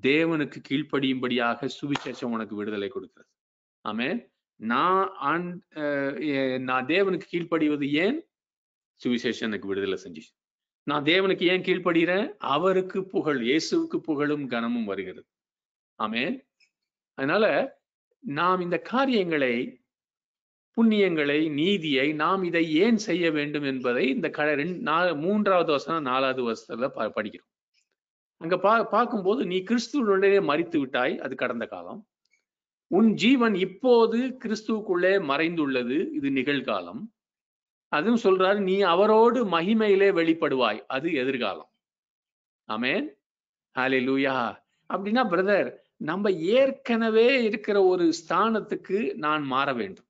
தேவனுக்கு கீழ்ப்படியும்படியாக சுவிசேஷம் உனக்கு விடுதலை கொடுக்கிறது ஆமே நான் நான் தேவனுக்கு கீழ்ப்படிவது ஏன் சுவிசேஷம் எனக்கு விடுதலை செஞ்சு நான் தேவனுக்கு ஏன் கீழ்ப்படுகிறேன் அவருக்கு புகழ் இயேசுவுக்கு புகழும் கனமும் வருகிறது ஆமே அதனால நாம் இந்த காரியங்களை புண்ணியங்களை நீதியை நாம் இதை ஏன் செய்ய வேண்டும் என்பதை இந்த க ரெண்டு மூன்றாவது வசனம் நாலாவது வசனத்துல படிக்கிறோம் அங்க பா பார்க்கும்போது நீ கிறிஸ்துவனுடனே மறித்து விட்டாய் அது கடந்த காலம் உன் ஜீவன் இப்போது கிறிஸ்துவுக்குள்ளே மறைந்துள்ளது இது நிகழ்காலம் அதுவும் சொல்றாரு நீ அவரோடு மகிமையிலே வெளிப்படுவாய் அது எதிர்காலம் ஆமேன் ஹாலே லூயா அப்படின்னா பிரதர் நம்ம ஏற்கனவே இருக்கிற ஒரு ஸ்தானத்துக்கு நான் மாற வேண்டும்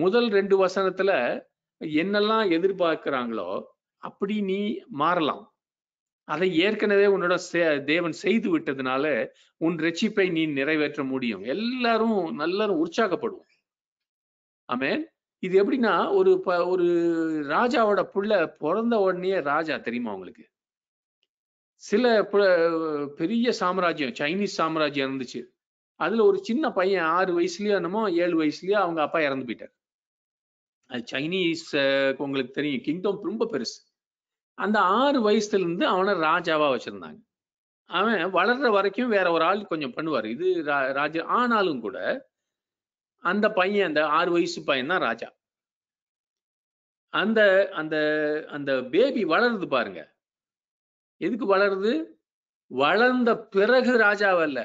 முதல் ரெண்டு வசனத்துல என்னெல்லாம் எதிர்பார்க்கிறாங்களோ அப்படி நீ மாறலாம் அதை ஏற்கனவே உன்னோட தேவன் செய்து விட்டதுனால உன் ரட்சிப்பை நீ நிறைவேற்ற முடியும் எல்லாரும் நல்லரும் உற்சாகப்படுவோம் ஆமேன் இது எப்படின்னா ஒரு ஒரு ராஜாவோட புள்ள பிறந்த உடனே ராஜா தெரியுமா உங்களுக்கு சில பெரிய சாம்ராஜ்யம் சைனீஸ் சாம்ராஜ்யம் இருந்துச்சு அதுல ஒரு சின்ன பையன் ஆறு வயசுலயோ என்னமோ ஏழு வயசுலயோ அவங்க அப்பா இறந்து போயிட்டார் அது சைனீஸ் உங்களுக்கு தெரியும் கிங்டம் ரொம்ப பெருசு அந்த ஆறு வயசுல இருந்து அவனை ராஜாவா வச்சிருந்தாங்க அவன் வளர்ற வரைக்கும் வேற ஒரு ஆள் கொஞ்சம் பண்ணுவார் இது ராஜா ஆனாலும் கூட அந்த பையன் அந்த ஆறு வயசு பையன் தான் ராஜா அந்த அந்த அந்த பேபி வளருது பாருங்க எதுக்கு வளருது வளர்ந்த பிறகு ராஜாவல்ல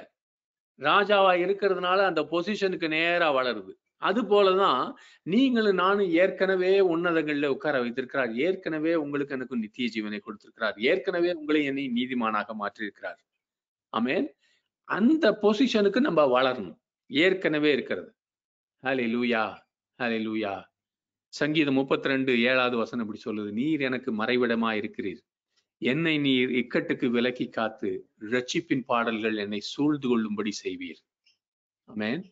ராஜாவா இருக்கிறதுனால அந்த பொசிஷனுக்கு நேரா வளருது அது போலதான் நீங்களும் நானும் ஏற்கனவே உன்னதங்கள்ல உட்கார வைத்திருக்கிறார் ஏற்கனவே உங்களுக்கு எனக்கு நித்திய ஜீவனை கொடுத்திருக்கிறார் ஏற்கனவே உங்களை என்னை நீதிமானாக மாற்றியிருக்கிறார் ஆமேன் அந்த பொசிஷனுக்கு நம்ம வளரணும் ஏற்கனவே இருக்கிறது ஹலே லூயா ஹலே லூயா சங்கீதம் முப்பத்தி ரெண்டு ஏழாவது வசனம் இப்படி சொல்லுது நீர் எனக்கு மறைவிடமா இருக்கிறீர் என்னை நீர் இக்கட்டுக்கு விலக்கி காத்து ரட்சிப்பின் பாடல்கள் என்னை சூழ்ந்து கொள்ளும்படி செய்வீர் ஆமேன்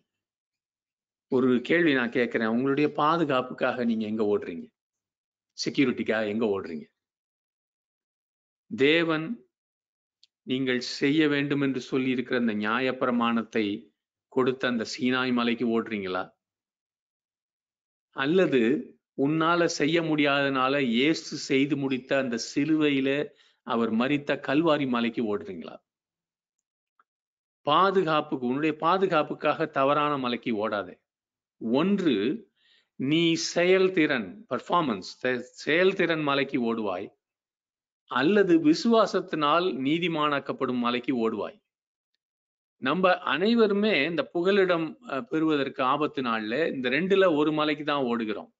ஒரு கேள்வி நான் கேட்கிறேன் உங்களுடைய பாதுகாப்புக்காக நீங்க எங்க ஓடுறீங்க செக்யூரிட்டிக்காக எங்க ஓடுறீங்க தேவன் நீங்கள் செய்ய வேண்டும் என்று சொல்லி இருக்கிற அந்த நியாய பிரமாணத்தை கொடுத்த அந்த சீனாய் மலைக்கு ஓடுறீங்களா அல்லது உன்னால செய்ய முடியாதனால ஏசு செய்து முடித்த அந்த சிலுவையில அவர் மறித்த கல்வாரி மலைக்கு ஓடுறீங்களா பாதுகாப்புக்கு உன்னுடைய பாதுகாப்புக்காக தவறான மலைக்கு ஓடாதே ஒன்று நீ செயல்திறன் பர்ஃபார்மன்ஸ் செயல்திறன் மலைக்கு ஓடுவாய் அல்லது விசுவாசத்தினால் நீதிமானாக்கப்படும் மலைக்கு ஓடுவாய் நம்ம அனைவருமே இந்த புகலிடம் பெறுவதற்கு ஆபத்து நாள்ல இந்த ரெண்டுல ஒரு மலைக்கு தான் ஓடுகிறோம்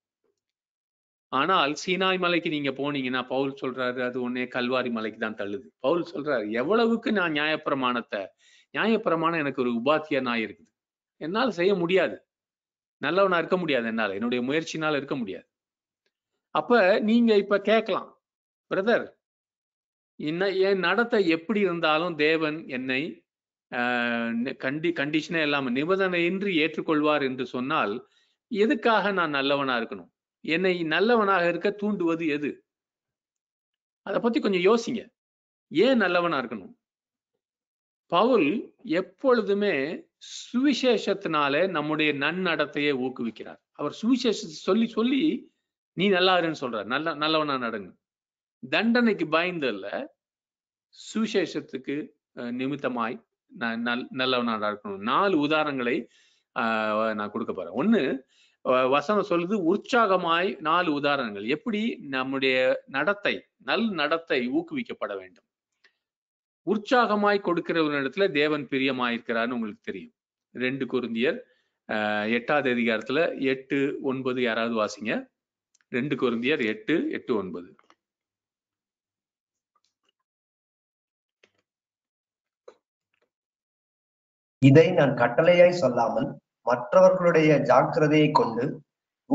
ஆனால் சீனாய் மலைக்கு நீங்க போனீங்கன்னா பவுல் சொல்றாரு அது ஒன்னே கல்வாரி மலைக்கு தான் தள்ளுது பவுல் சொல்றாரு எவ்வளவுக்கு நான் நியாயப்பிரமாணத்தை நியாயப்பிரமாணம் எனக்கு ஒரு உபாத்தியனாயிருக்குது இருக்குது என்னால் செய்ய முடியாது நல்லவனா இருக்க முடியாது என்னால என்னுடைய முயற்சினால இருக்க முடியாது அப்ப நீங்க இப்ப கேட்கலாம் பிரதர் என்ன என் நடத்தை எப்படி இருந்தாலும் தேவன் என்னை கண்டி கண்டிஷனே இல்லாம நிபந்தனையின்றி ஏற்றுக்கொள்வார் என்று சொன்னால் எதுக்காக நான் நல்லவனா இருக்கணும் என்னை நல்லவனாக இருக்க தூண்டுவது எது அதை பத்தி கொஞ்சம் யோசிங்க ஏன் நல்லவனா இருக்கணும் பவுல் எப்பொழுதுமே சுவிசேஷத்தினால நம்முடைய நன்னடத்தையே ஊக்குவிக்கிறார் அவர் சுவிசேஷத்தை சொல்லி சொல்லி நீ நல்லா இருன்னு சொல்ற நல்ல நல்லவனா நடங்க தண்டனைக்கு பயந்து அல்ல சுவிசேஷத்துக்கு நிமித்தமாய் நான் நல்லவனா நடக்கணும் நாலு உதாரணங்களை நான் கொடுக்க போறேன் ஒண்ணு வசனம் சொல்லுது உற்சாகமாய் நாலு உதாரணங்கள் எப்படி நம்முடைய நடத்தை நல் நடத்தை ஊக்குவிக்கப்பட வேண்டும் உற்சாகமாய் இடத்துல தேவன் பிரியமாயிருக்கிறார்னு உங்களுக்கு தெரியும் ரெண்டு குருந்தியர் எட்டாவது அதிகாரத்துல எட்டு ஒன்பது யாராவது வாசிங்க ரெண்டு குருந்தியர் எட்டு எட்டு ஒன்பது இதை நான் கட்டளையாய் சொல்லாமல் மற்றவர்களுடைய ஜாக்கிரதையை கொண்டு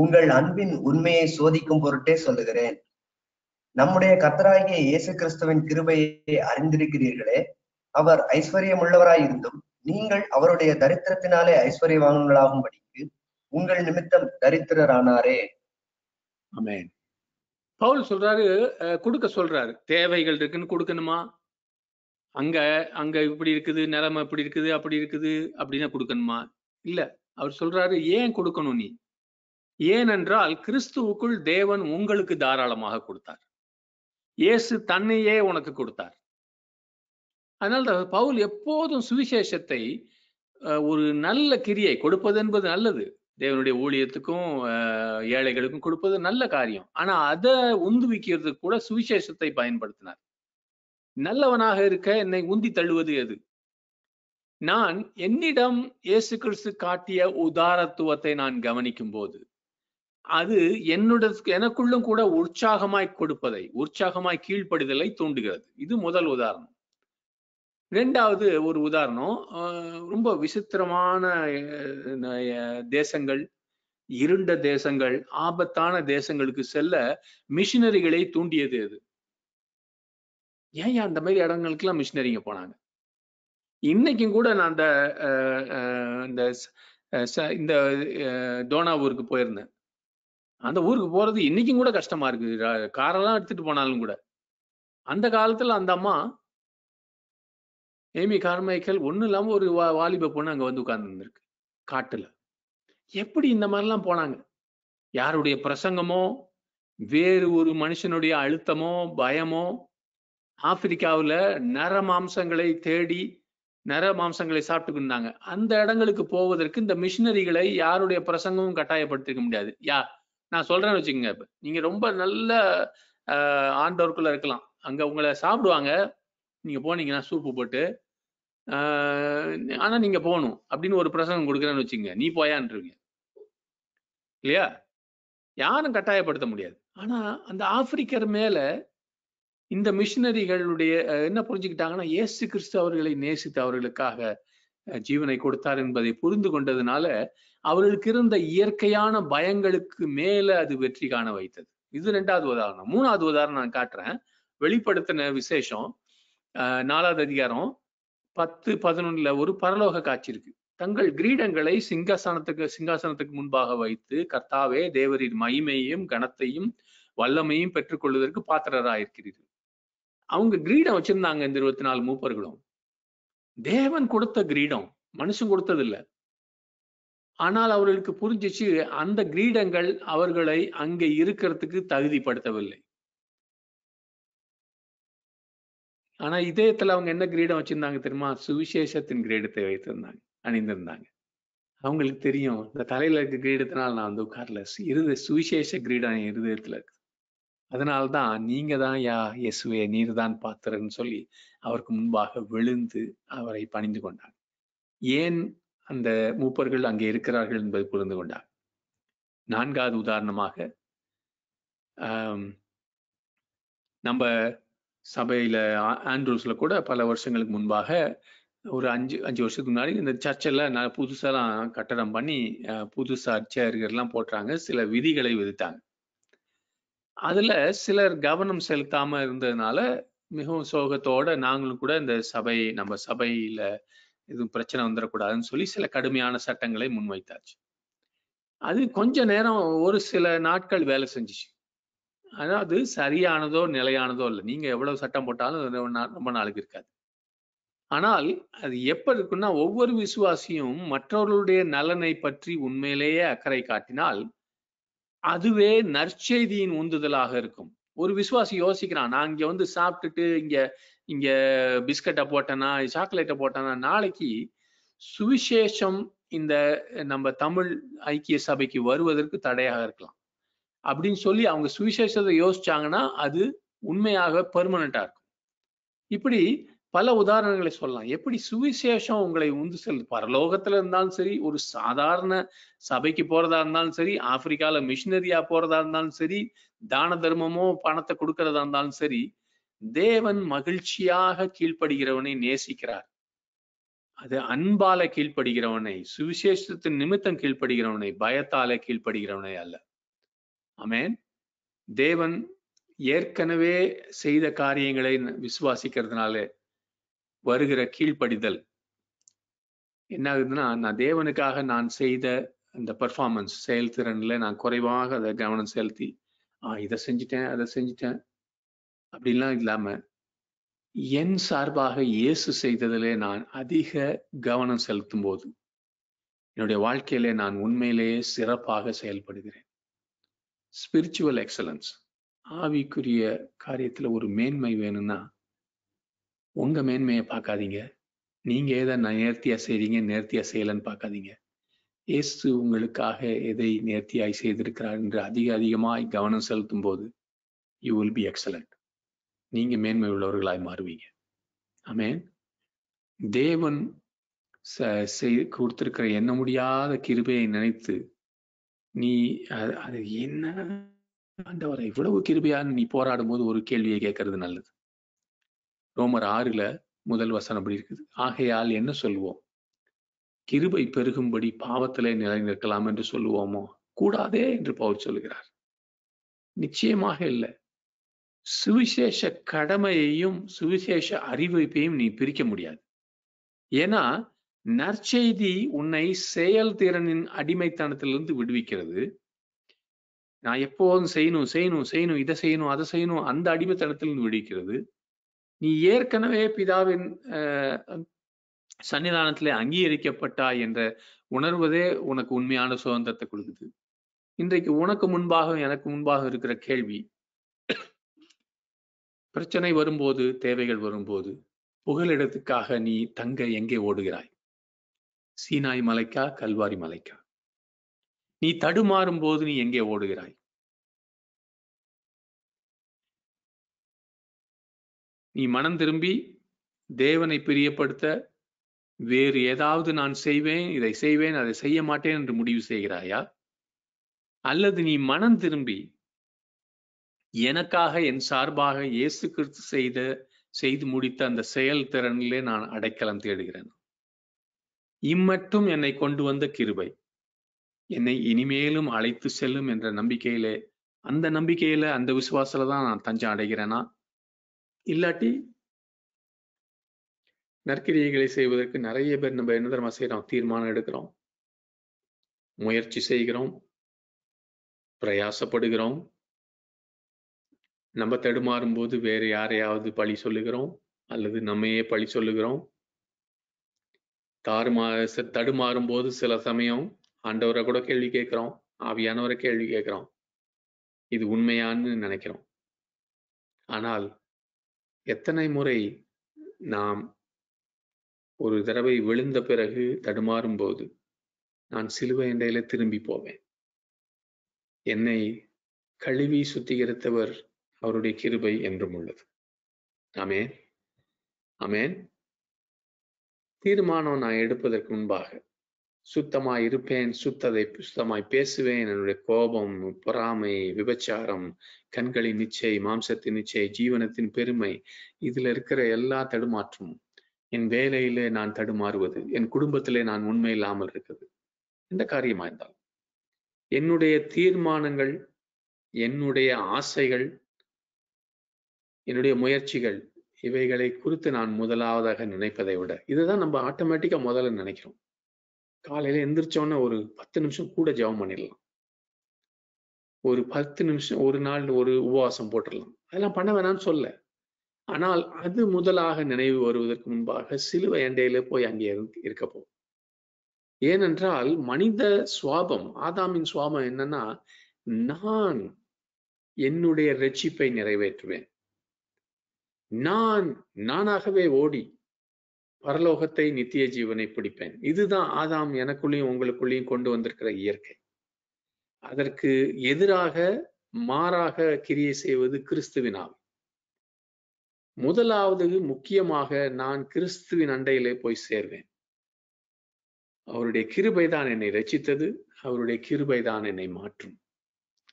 உங்கள் அன்பின் உண்மையை சோதிக்கும் பொருட்டே சொல்லுகிறேன் நம்முடைய கத்தராகிய இயேசு கிறிஸ்துவின் கிருபையை அறிந்திருக்கிறீர்களே அவர் ஐஸ்வர்யம் உள்ளவராயிருந்தும் நீங்கள் அவருடைய தரித்திரத்தினாலே ஐஸ்வர்ய வாங்கங்களாகும்படிக்கு உங்கள் நிமித்தம் தரித்திரரானாரே ஆமேன் பவுல் சொல்றாரு கொடுக்க சொல்றாரு தேவைகள் இருக்குன்னு கொடுக்கணுமா அங்க அங்க இப்படி இருக்குது நிலைமை இப்படி இருக்குது அப்படி இருக்குது அப்படின்னா கொடுக்கணுமா இல்ல அவர் சொல்றாரு ஏன் கொடுக்கணும் நீ ஏனென்றால் கிறிஸ்துவுக்குள் தேவன் உங்களுக்கு தாராளமாக கொடுத்தார் இயேசு தன்னையே உனக்கு கொடுத்தார் அதனால பவுல் எப்போதும் சுவிசேஷத்தை ஒரு நல்ல கிரியை கொடுப்பது என்பது நல்லது தேவனுடைய ஊழியத்துக்கும் ஏழைகளுக்கும் கொடுப்பது நல்ல காரியம் ஆனா அதை உந்துவிக்கிறதுக்கு கூட சுவிசேஷத்தை பயன்படுத்தினார் நல்லவனாக இருக்க என்னை உந்தி தள்ளுவது எது நான் என்னிடம் இயேசு கிறிஸ்து காட்டிய உதாரத்துவத்தை நான் கவனிக்கும் போது அது என்னுடைய எனக்குள்ளும் கூட உற்சாகமாய் கொடுப்பதை உற்சாகமாய் கீழ்ப்படுதலை தூண்டுகிறது இது முதல் உதாரணம் ரெண்டாவது ஒரு உதாரணம் ரொம்ப விசித்திரமான தேசங்கள் இருண்ட தேசங்கள் ஆபத்தான தேசங்களுக்கு செல்ல மிஷினரிகளை தூண்டியது அது ஏன் அந்த மாதிரி எல்லாம் மிஷினரிங்க போனாங்க இன்னைக்கும் கூட நான் அந்த இந்த டோனாவூருக்கு போயிருந்தேன் அந்த ஊருக்கு போறது இன்னைக்கும் கூட கஷ்டமா இருக்கு காரெல்லாம் எடுத்துட்டு போனாலும் கூட அந்த காலத்துல அந்த அம்மா ஏமி கார்மைக்கல் ஒன்றும் இல்லாமல் ஒரு வா வாலிப பொண்ணு அங்கே வந்து உட்கார்ந்துருக்கு காட்டில் எப்படி இந்த மாதிரிலாம் போனாங்க யாருடைய பிரசங்கமோ வேறு ஒரு மனுஷனுடைய அழுத்தமோ பயமோ ஆப்பிரிக்காவில் நர மாம்சங்களை தேடி நர மாம்சங்களை சாப்பிட்டுக்கிட்டாங்க அந்த இடங்களுக்கு போவதற்கு இந்த மிஷினரிகளை யாருடைய பிரசங்கமும் கட்டாயப்படுத்திக்க முடியாது யா நான் சொல்றேன்னு வச்சுக்கோங்க நீங்க ரொம்ப நல்ல ஆண்டவருக்குள்ள இருக்கலாம் அங்க உங்களை சாப்பிடுவாங்க நீங்க போனீங்கன்னா சூப்பு போட்டு ஆனா நீங்க போகணும் அப்படின்னு ஒரு பிரசங்கம் கொடுக்குறேன்னு வச்சுங்க நீ போயான்றீங்க இல்லையா யாரும் கட்டாயப்படுத்த முடியாது ஆனா அந்த ஆப்பிரிக்கர் மேல இந்த மிஷினரிகளுடைய என்ன புரிஞ்சுக்கிட்டாங்கன்னா இயேசு கிறிஸ்து அவர்களை நேசித்து அவர்களுக்காக ஜீவனை கொடுத்தார் என்பதை புரிந்து கொண்டதுனால அவர்களுக்கு இருந்த இயற்கையான பயங்களுக்கு மேல அது வெற்றி காண வைத்தது இது ரெண்டாவது உதாரணம் மூணாவது உதாரணம் நான் காட்டுறேன் வெளிப்படுத்தின விசேஷம் நாலாவது அதிகாரம் பத்து பதினொன்னுல ஒரு பரலோக காட்சி இருக்கு தங்கள் கிரீடங்களை சிங்காசனத்துக்கு சிங்காசனத்துக்கு முன்பாக வைத்து கர்த்தாவே தேவரின் மகிமையும் கனத்தையும் வல்லமையும் பெற்றுக்கொள்வதற்கு பாத்திரராயிருக்கிறீர்கள் அவங்க கிரீடம் வச்சிருந்தாங்க இந்த இருபத்தி நாலு மூப்பர்களும் தேவன் கொடுத்த கிரீடம் மனுஷன் கொடுத்தது இல்லை ஆனால் அவர்களுக்கு புரிஞ்சிச்சு அந்த கிரீடங்கள் அவர்களை அங்கே இருக்கிறதுக்கு தகுதிப்படுத்தவில்லை ஆனா இதயத்துல அவங்க என்ன கிரீடம் வச்சிருந்தாங்க தெரியுமா சுவிசேஷத்தின் கிரீடத்தை வைத்திருந்தாங்க அணிந்திருந்தாங்க அவங்களுக்கு தெரியும் இந்த தலையில இருக்க கிரீடத்தினால் நான் வந்து உட்கார்ல இருது சுவிசேஷ கிரீடம் இருதயத்துல இருக்கு அதனால்தான் நீங்க தான் யா இயேசுவே நீர் தான் பாத்திரன்னு சொல்லி அவருக்கு முன்பாக விழுந்து அவரை பணிந்து கொண்டாங்க ஏன் அந்த மூப்பர்கள் அங்கே இருக்கிறார்கள் என்பதை புரிந்து கொண்டார் நான்காவது உதாரணமாக நம்ம சபையில் ஆண்ட்ரூஸில் கூட பல வருஷங்களுக்கு முன்பாக ஒரு அஞ்சு அஞ்சு வருஷத்துக்கு முன்னாடி இந்த சர்ச்செல்லாம் நான் புதுசாலாம் கட்டடம் பண்ணி புதுசாக அர்ச்சகர்கள்லாம் போட்டாங்க சில விதிகளை விதித்தாங்க அதில் சிலர் கவனம் செலுத்தாமல் இருந்ததுனால மிகவும் சோகத்தோட நாங்களும் கூட இந்த சபை நம்ம சபையில் எதுவும் பிரச்சனை வந்துடக்கூடாதுன்னு சொல்லி சில கடுமையான சட்டங்களை முன்வைத்தாச்சு அது கொஞ்ச நேரம் ஒரு சில நாட்கள் வேலை செஞ்சிச்சு ஆனால் அது சரியானதோ நிலையானதோ இல்லை நீங்க எவ்வளவு சட்டம் போட்டாலும் ரொம்ப நாளுக்கு இருக்காது ஆனால் அது எப்ப இருக்குன்னா ஒவ்வொரு விசுவாசியும் மற்றவர்களுடைய நலனை பற்றி உண்மையிலேயே அக்கறை காட்டினால் அதுவே நற்செய்தியின் உந்துதலாக இருக்கும் ஒரு விசுவாசி யோசிக்கிறான் நான் இங்க வந்து சாப்பிட்டுட்டு இங்க இங்க பிஸ்கட்டை போட்டனா சாக்லேட்டை போட்டனா நாளைக்கு சுவிசேஷம் இந்த நம்ம தமிழ் ஐக்கிய சபைக்கு வருவதற்கு தடையாக இருக்கலாம் அப்படின்னு சொல்லி அவங்க சுவிசேஷத்தை யோசிச்சாங்கன்னா அது உண்மையாக பெர்மனண்டா இருக்கும் இப்படி பல உதாரணங்களை சொல்லலாம் எப்படி சுவிசேஷம் உங்களை உந்து செல் பரலோகத்துல இருந்தாலும் சரி ஒரு சாதாரண சபைக்கு போறதா இருந்தாலும் சரி ஆப்பிரிக்கால மிஷினரியா போறதா இருந்தாலும் சரி தான தர்மமோ பணத்தை கொடுக்கறதா இருந்தாலும் சரி தேவன் மகிழ்ச்சியாக கீழ்ப்படுகிறவனை நேசிக்கிறார் அது அன்பால கீழ்ப்படுகிறவனை சுவிசேஷத்தின் நிமித்தம் கீழ்ப்படுகிறவனை பயத்தால கீழ்ப்படுகிறவனை அல்ல அமேன் தேவன் ஏற்கனவே செய்த காரியங்களை விசுவாசிக்கிறதுனால வருகிற கீழ்ப்படிதல் என்ன ஆகுதுன்னா நான் தேவனுக்காக நான் செய்த இந்த பர்ஃபார்மன்ஸ் செயல்திறன்ல நான் குறைவாக அதை கவனம் செலுத்தி ஆஹ் இதை செஞ்சுட்டேன் அதை செஞ்சுட்டேன் அப்படின்லாம் இல்லாம என் சார்பாக இயேசு செய்ததிலே நான் அதிக கவனம் செலுத்தும் போது என்னுடைய வாழ்க்கையிலே நான் உண்மையிலேயே சிறப்பாக செயல்படுகிறேன் ஸ்பிரிச்சுவல் எக்ஸலன்ஸ் ஆவிக்குரிய காரியத்துல ஒரு மேன்மை வேணும்னா உங்க மேன்மையை பார்க்காதீங்க நீங்க எதை நேர்த்தியா செய்றீங்க நேர்த்தியா செய்யலன்னு பார்க்காதீங்க இயேசு உங்களுக்காக எதை நேர்த்தியாய் செய்திருக்கிறார் என்று அதிக அதிகமாய் கவனம் செலுத்தும் போது யூ வில் பி எக்ஸலண்ட் நீங்க மேன்மை உள்ளவர்களாய் மாறுவீங்க ஆமேன் தேவன் கொடுத்திருக்கிற என்ன முடியாத கிருபையை நினைத்து நீ அது என்ன ஆண்டவரை இவ்வளவு கிருபையான்னு நீ போராடும் போது ஒரு கேள்வியை கேட்கறது நல்லது ரோமர் ஆறுல முதல் வசனம் அப்படி இருக்குது ஆகையால் என்ன சொல்வோம் கிருபை பெருகும்படி பாவத்திலே நிலை நிற்கலாம் என்று சொல்லுவோமோ கூடாதே என்று பவுல் சொல்கிறார் நிச்சயமாக இல்லை சுவிசேஷ கடமையையும் சுவிசேஷ அறிவிப்பையும் நீ பிரிக்க முடியாது ஏன்னா நற்செய்தி உன்னை செயல்திறனின் அடிமைத்தனத்திலிருந்து விடுவிக்கிறது நான் எப்போதும் செய்யணும் செய்யணும் செய்யணும் இதை செய்யணும் அதை செய்யணும் அந்த அடிமைத்தனத்திலிருந்து விடுவிக்கிறது நீ ஏற்கனவே பிதாவின் சன்னிதானத்திலே அங்கீகரிக்கப்பட்டாய் என்ற உணர்வதே உனக்கு உண்மையான சுதந்திரத்தை கொடுக்குது இன்றைக்கு உனக்கு முன்பாகவும் எனக்கு முன்பாக இருக்கிற கேள்வி பிரச்சனை வரும்போது தேவைகள் வரும்போது புகலிடத்துக்காக நீ தங்க எங்கே ஓடுகிறாய் சீனாய் மலைக்கா கல்வாரி மலைக்கா நீ தடுமாறும் போது நீ எங்கே ஓடுகிறாய் நீ மனம் திரும்பி தேவனை பிரியப்படுத்த வேறு ஏதாவது நான் செய்வேன் இதை செய்வேன் அதை செய்ய மாட்டேன் என்று முடிவு செய்கிறாயா அல்லது நீ மனம் திரும்பி எனக்காக என் சார்பாக இயேசு கிறிஸ்து செய்த செய்து முடித்த அந்த செயல் திறனிலே நான் அடைக்கலம் தேடுகிறேன் இம்மட்டும் என்னை கொண்டு வந்த கிருபை என்னை இனிமேலும் அழைத்து செல்லும் என்ற நம்பிக்கையிலே அந்த நம்பிக்கையில அந்த விசுவாசில தான் நான் தஞ்சம் அடைகிறேனா இல்லாட்டி நற்கிரியைகளை செய்வதற்கு நிறைய பேர் நம்ம என்ன தர்மம் செய்யறோம் தீர்மானம் எடுக்கிறோம் முயற்சி செய்கிறோம் பிரயாசப்படுகிறோம் நம்ம தடுமாறும் போது வேற யாரையாவது பழி சொல்லுகிறோம் அல்லது நம்மையே பழி சொல்லுகிறோம் தாறுமா தடுமாறும் போது சில சமயம் ஆண்டவரை கூட கேள்வி கேட்கிறோம் ஆவியானவரை கேள்வி கேட்கிறோம் இது உண்மையான்னு நினைக்கிறோம் ஆனால் எத்தனை முறை நாம் ஒரு தடவை விழுந்த பிறகு தடுமாறும் போது நான் சிலுவை எண்டையில திரும்பி போவேன் என்னை கழுவி சுத்திகரித்தவர் அவருடைய கிருபை என்றும் உள்ளது அமேன் அமேன் தீர்மானம் நான் எடுப்பதற்கு முன்பாக சுத்தமாய் இருப்பேன் சுத்ததை சுத்தமாய் பேசுவேன் என்னுடைய கோபம் பொறாமை விபச்சாரம் கண்களின் நிச்சை மாம்சத்தின் நிச்சை ஜீவனத்தின் பெருமை இதுல இருக்கிற எல்லா தடுமாற்றமும் என் வேலையிலே நான் தடுமாறுவது என் குடும்பத்திலே நான் உண்மை இல்லாமல் இருக்குது எந்த காரியமா இருந்தால் என்னுடைய தீர்மானங்கள் என்னுடைய ஆசைகள் என்னுடைய முயற்சிகள் இவைகளை குறித்து நான் முதலாவதாக நினைப்பதை விட இதுதான் நம்ம ஆட்டோமேட்டிக்கா முதல்ல நினைக்கிறோம் காலையில எந்திரிச்சோன்னு ஒரு பத்து நிமிஷம் கூட ஜெபம் பண்ணிடலாம் ஒரு பத்து நிமிஷம் ஒரு நாள் ஒரு உபவாசம் போட்டுடலாம் அதெல்லாம் பண்ண வேணாம்னு சொல்ல ஆனால் அது முதலாக நினைவு வருவதற்கு முன்பாக சிலுவை எண்டையில போய் அங்கே இருக்க போகும் ஏனென்றால் மனித சுவாபம் ஆதாமின் சுவாபம் என்னன்னா நான் என்னுடைய ரட்சிப்பை நிறைவேற்றுவேன் நான் நானாகவே ஓடி பரலோகத்தை நித்திய ஜீவனை பிடிப்பேன் இதுதான் ஆதாம் எனக்குள்ளேயும் உங்களுக்குள்ளேயும் கொண்டு வந்திருக்கிற இயற்கை அதற்கு எதிராக மாறாக கிரியை செய்வது கிறிஸ்துவினாவி முதலாவது முக்கியமாக நான் கிறிஸ்துவின் அண்டையிலே போய் சேர்வேன் அவருடைய கிருபைதான் என்னை ரச்சித்தது அவருடைய கிருபைதான் என்னை மாற்றும்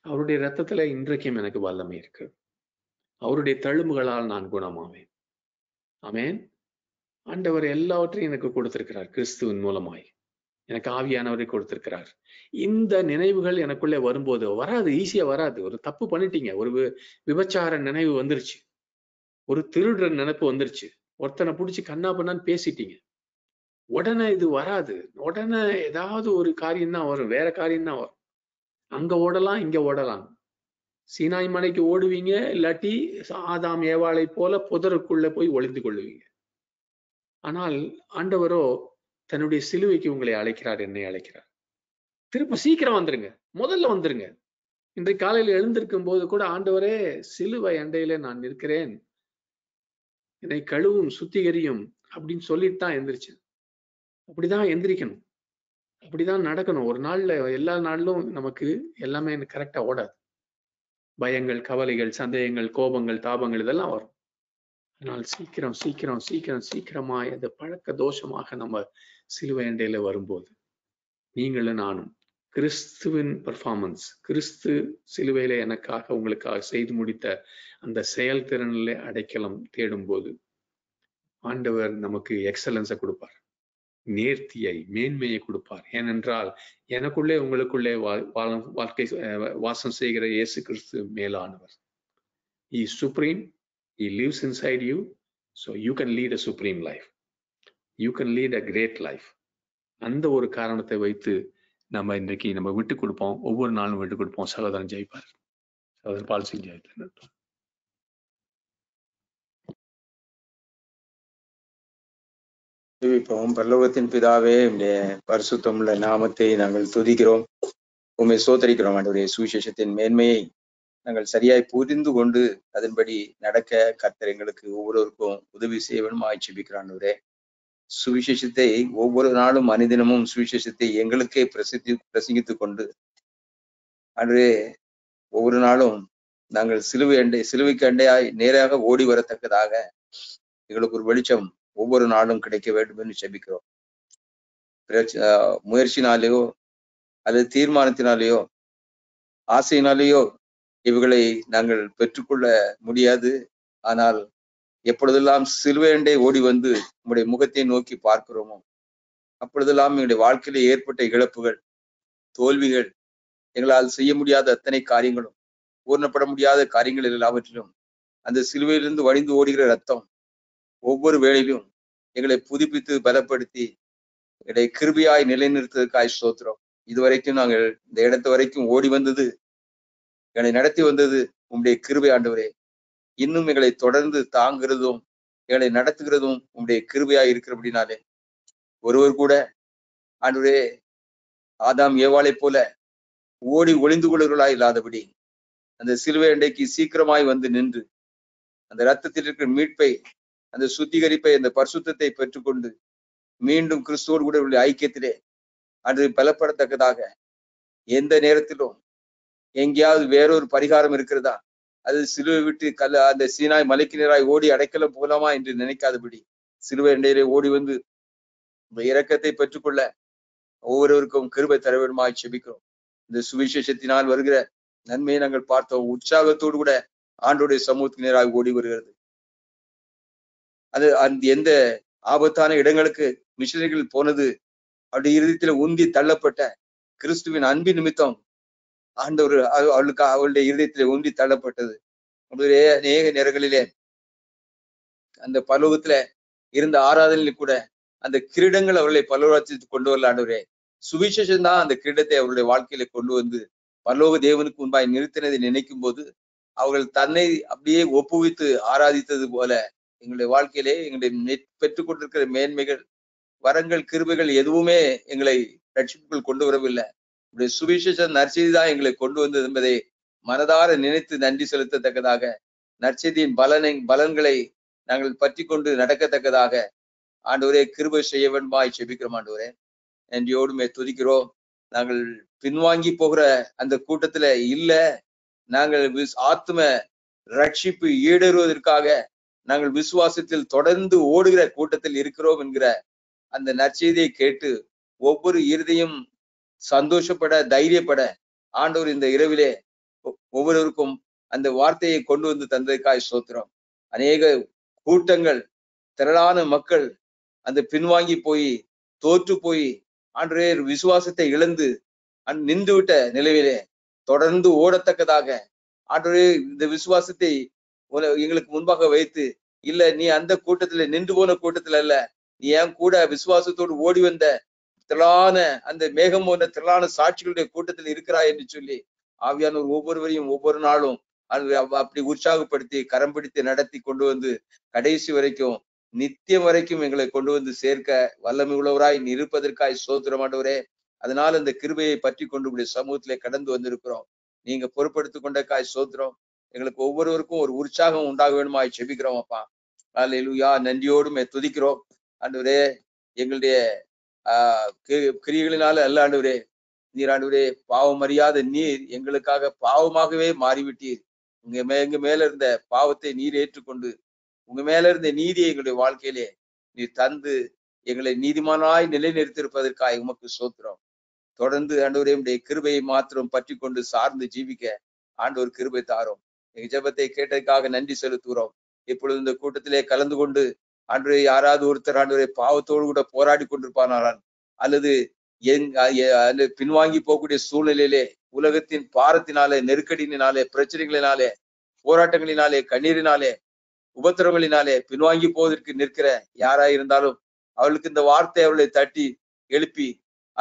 அவருடைய ரத்தத்துல இன்றைக்கும் எனக்கு வல்லமை இருக்கிறது அவருடைய தழும்புகளால் நான் குணமாவேன் அமேன் ஆண்டவர் எல்லாவற்றையும் எனக்கு கொடுத்திருக்கிறார் கிறிஸ்துவின் மூலமாய் எனக்கு ஆவியானவரை கொடுத்திருக்கிறார் இந்த நினைவுகள் எனக்குள்ளே வரும்போது வராது ஈஸியா வராது ஒரு தப்பு பண்ணிட்டீங்க ஒரு விபச்சார நினைவு வந்துருச்சு ஒரு திருடுற நினைப்பு வந்துருச்சு ஒருத்தனை பிடிச்சி கண்ணா பண்ணான்னு பேசிட்டீங்க உடனே இது வராது உடனே ஏதாவது ஒரு காரியம் தான் வரும் வேற காரியம் தான் வரும் அங்க ஓடலாம் இங்க ஓடலாம் சீனாய் மலைக்கு ஓடுவீங்க இல்லாட்டி ஆதாம் ஏவாளை போல புதருக்குள்ள போய் ஒளிந்து கொள்ளுவீங்க ஆனால் ஆண்டவரோ தன்னுடைய சிலுவைக்கு உங்களை அழைக்கிறார் என்னை அழைக்கிறார் திருப்ப சீக்கிரம் வந்துருங்க முதல்ல வந்துருங்க இன்றைக்கு காலையில் எழுந்திருக்கும் போது கூட ஆண்டவரே சிலுவை அண்டையில நான் நிற்கிறேன் என்னை கழுவும் சுத்திகரியும் அப்படின்னு சொல்லிட்டு தான் எந்திரிச்சேன் அப்படிதான் எந்திரிக்கணும் அப்படிதான் நடக்கணும் ஒரு நாள்ல எல்லா நாளிலும் நமக்கு எல்லாமே கரெக்டா ஓடாது பயங்கள் கவலைகள் சந்தேகங்கள் கோபங்கள் தாபங்கள் இதெல்லாம் வரும் அதனால் சீக்கிரம் சீக்கிரம் சீக்கிரம் சீக்கிரமாய் அந்த பழக்க தோஷமாக நம்ம சிலுவையண்டையில வரும்போது நீங்களும் நானும் கிறிஸ்துவின் பர்ஃபார்மன்ஸ் கிறிஸ்து சிலுவையில எனக்காக உங்களுக்காக செய்து முடித்த அந்த செயல்திறனில் அடைக்கலம் தேடும் போது ஆண்டவர் நமக்கு எக்ஸலன்ஸை கொடுப்பார் நேர்த்தியை மேன்மையை கொடுப்பார் ஏனென்றால் எனக்குள்ளே உங்களுக்குள்ளே வாழ்க்கை வாசம் செய்கிற இயேசு கிறிஸ்து மேலானவர் he supreme he lives inside you so you can lead a supreme life you can lead a great life அந்த ஒரு காரணத்தை வைத்து நம்ம இன்றைக்கு நம்ம விட்டு கொடுப்போம் ஒவ்வொரு நாளும் விட்டு கொடுப்போம் சகோதரன் ஜெயிப்பார் சகோதரன் சிங் ஜெயித்தார் ஜெபிப்போம் பல்லோகத்தின் பிதாவே பரிசுத்தம் உள்ள நாமத்தை நாங்கள் துதிக்கிறோம் உண்மை சோதரிக்கிறோம் அவருடைய சுவிசேஷத்தின் மேன்மையை நாங்கள் சரியாய் புரிந்து கொண்டு அதன்படி நடக்க கர்த்தர் எங்களுக்கு ஒவ்வொருவருக்கும் உதவி செய்வனும் வேணுமா ஜெபிக்கிறான்வரே சுவிசேஷத்தை ஒவ்வொரு நாளும் மனிதனமும் சுவிசேஷத்தை எங்களுக்கே பிரசித்தி பிரசங்கித்துக் கொண்டு அன்று ஒவ்வொரு நாளும் நாங்கள் சிலுவை அண்டை சிலுவைக்கு அண்டையாய் நேராக ஓடி வரத்தக்கதாக எங்களுக்கு ஒரு வெளிச்சம் ஒவ்வொரு நாளும் கிடைக்க வேண்டும் என்று செபிக்கிறோம் முயற்சினாலேயோ அல்லது தீர்மானத்தினாலேயோ ஆசையினாலேயோ இவைகளை நாங்கள் பெற்றுக்கொள்ள முடியாது ஆனால் எப்பொழுதெல்லாம் சிலுவேண்டே ஓடி வந்து உங்களுடைய முகத்தை நோக்கி பார்க்கிறோமோ அப்பொழுதெல்லாம் எங்களுடைய வாழ்க்கையில ஏற்பட்ட இழப்புகள் தோல்விகள் எங்களால் செய்ய முடியாத அத்தனை காரியங்களும் பூர்ணப்பட முடியாத காரியங்கள் எல்லாவற்றிலும் அந்த சிலுவையிலிருந்து வடிந்து ஓடுகிற ரத்தம் ஒவ்வொரு வேளையிலும் எங்களை புதுப்பித்து பலப்படுத்தி எங்களை கிருபியாய் நிலைநிறுத்ததுக்காய் சோத்திரம் இதுவரைக்கும் நாங்கள் இந்த இடத்து வரைக்கும் ஓடி வந்தது எங்களை நடத்தி வந்தது உங்களுடைய கிருபை ஆண்டவரே இன்னும் எங்களை தொடர்ந்து தாங்குறதும் எங்களை நடத்துகிறதும் உங்களுடைய கிருபையாய் இருக்கிறபடினாலே ஒருவர் கூட ஆண்டவரே ஆதாம் ஏவாளை போல ஓடி ஒளிந்து கொள்ளுகளாய் இல்லாதபடி அந்த சிலுவை அண்டைக்கு சீக்கிரமாய் வந்து நின்று அந்த ரத்தத்தில் இருக்கிற மீட்பை அந்த சுத்திகரிப்பை அந்த பரிசுத்தத்தை பெற்றுக்கொண்டு மீண்டும் கிறிஸ்துவோடு கூட உள்ள ஐக்கியத்திலே அன்று பலப்படத்தக்கதாக எந்த நேரத்திலும் எங்கேயாவது வேறொரு பரிகாரம் இருக்கிறதா அது சிலுவை விட்டு கல் அந்த சீனாய் மலைக்கு நேராய் ஓடி அடைக்கலம் போலாமா என்று நினைக்காதபடி சிலுவை நேரே ஓடி வந்து இரக்கத்தை பெற்றுக்கொள்ள ஒவ்வொருவருக்கும் கிருபை தர வேண்டுமா செபிக்கிறோம் இந்த சுவிசேஷத்தினால் வருகிற நன்மையை நாங்கள் பார்த்தோம் உற்சாகத்தோடு கூட ஆண்டோடைய சமூகத்தினராக ஓடி வருகிறது அது அந்த எந்த ஆபத்தான இடங்களுக்கு மிஷினரிகள் போனது அப்படி இறுதியில உந்தி தள்ளப்பட்ட கிறிஸ்துவின் அன்பின் நிமித்தம் ஆண்டவர் அவளுக்கு அவளுடைய இருதயத்திலே உந்தி தள்ளப்பட்டது அவருடைய அநேக நேரங்களிலே அந்த பலவத்துல இருந்த ஆராதனையில் கூட அந்த கிரீடங்கள் அவர்களை பலவராட்சி கொண்டு வரல ஆண்டவரே சுவிசேஷம் தான் அந்த கிரீடத்தை அவருடைய வாழ்க்கையில கொண்டு வந்து பல்லோக தேவனுக்கு முன்பாய் நிறுத்தினதை நினைக்கும் போது அவர்கள் தன்னை அப்படியே ஒப்புவித்து ஆராதித்தது போல எங்களுடைய வாழ்க்கையிலே எங்களுடைய பெற்றுக் கொண்டிருக்கிற மேன்மைகள் வரங்கள் கிருபைகள் எதுவுமே எங்களை ரட்சிப்புக்குள் கொண்டு வரவில்லை உடைய சுவிசேஷ நற்செய்தி தான் எங்களை கொண்டு வந்தது என்பதை மனதார நினைத்து நன்றி செலுத்தத்தக்கதாக நற்செய்தியின் பலனை பலன்களை நாங்கள் பற்றி கொண்டு நடக்கத்தக்கதாக ஆண்டவரே கிருபை செய்ய வேண்டுமாய் செபிக்கிறோம் ஆண்டவரே நன்றியோடுமே துதிக்கிறோம் நாங்கள் பின்வாங்கி போகிற அந்த கூட்டத்துல இல்ல நாங்கள் ஆத்ம ரட்சிப்பு ஈடுறுவதற்காக நாங்கள் விசுவாசத்தில் தொடர்ந்து ஓடுகிற கூட்டத்தில் இருக்கிறோம் என்கிற அந்த நற்செய்தியை கேட்டு ஒவ்வொரு இருதையும் சந்தோஷப்பட தைரியப்பட ஆண்டவர் இந்த இரவிலே ஒவ்வொருவருக்கும் அந்த வார்த்தையை கொண்டு வந்து தந்ததுக்காய் சோத்திரம் அநேக கூட்டங்கள் திரளான மக்கள் அந்த பின்வாங்கி போய் தோற்று போய் ஆண்டரே விசுவாசத்தை இழந்து அந் நின்றுவிட்ட நிலையிலே தொடர்ந்து ஓடத்தக்கதாக ஆண்டரே இந்த விசுவாசத்தை எங்களுக்கு முன்பாக வைத்து இல்ல நீ அந்த கூட்டத்துல நின்று போன கூட்டத்துல அல்ல நீ என் கூட விசுவாசத்தோடு ஓடி வந்த திரளான அந்த மேகம் போன்ற திரளான சாட்சிகளுடைய கூட்டத்தில் இருக்கிறாய் என்று சொல்லி ஆவியான ஒவ்வொருவரையும் ஒவ்வொரு நாளும் அப்படி உற்சாகப்படுத்தி கரம் பிடித்து நடத்தி கொண்டு வந்து கடைசி வரைக்கும் நித்தியம் வரைக்கும் எங்களை கொண்டு வந்து சேர்க்க வல்லமை உள்ளவராய் நிற்பதற்காய் சோதரமானவரே அதனால இந்த கிருபையை பற்றி கொண்டு சமூகத்திலே கடந்து வந்திருக்கிறோம் நீங்க பொறுப்படுத்தி கொண்டக்காய் சோத்திரம் எங்களுக்கு ஒவ்வொருவருக்கும் ஒரு உற்சாகம் உண்டாக வேணுமா செபிக்கிறோம் அப்பா அல்லா நன்றியோடும் துதிக்கிறோம் ஆண்டவரே எங்களுடைய ஆஹ் கிரிகளினால அல்ல ஆண்டவரே நீர் ஆண்டவரே பாவம் அறியாத நீர் எங்களுக்காக பாவமாகவே மாறிவிட்டீர் உங்க எங்க மேல இருந்த பாவத்தை நீர் ஏற்றுக்கொண்டு உங்க மேல இருந்த நீதியை எங்களுடைய வாழ்க்கையிலே நீ தந்து எங்களை நீதிமானாய் நிலைநிறுத்திருப்பதற்காக உமக்கு சோத்திரம் தொடர்ந்து ஆண்டவரே உடைய கிருபையை மாத்திரம் பற்றி கொண்டு சார்ந்து ஜீவிக்க ஆண்டவர் கிருபை தாரும் ஜபத்தை கேட்டதுக்காக நன்றி செலுத்துகிறோம் இப்பொழுது இந்த கூட்டத்திலே கலந்து கொண்டு அன்று யாராவது ஒருத்தர் அன்று பாவத்தோடு கூட போராடி கொண்டிருப்பானாரான் அல்லது எங் பின்வாங்கி போகக்கூடிய சூழ்நிலையிலே உலகத்தின் பாரத்தினாலே நெருக்கடியினாலே பிரச்சனைகளினாலே போராட்டங்களினாலே கண்ணீரினாலே உபத்திரங்களினாலே பின்வாங்கி போவதற்கு நிற்கிற யாரா இருந்தாலும் அவளுக்கு இந்த வார்த்தை அவளை தட்டி எழுப்பி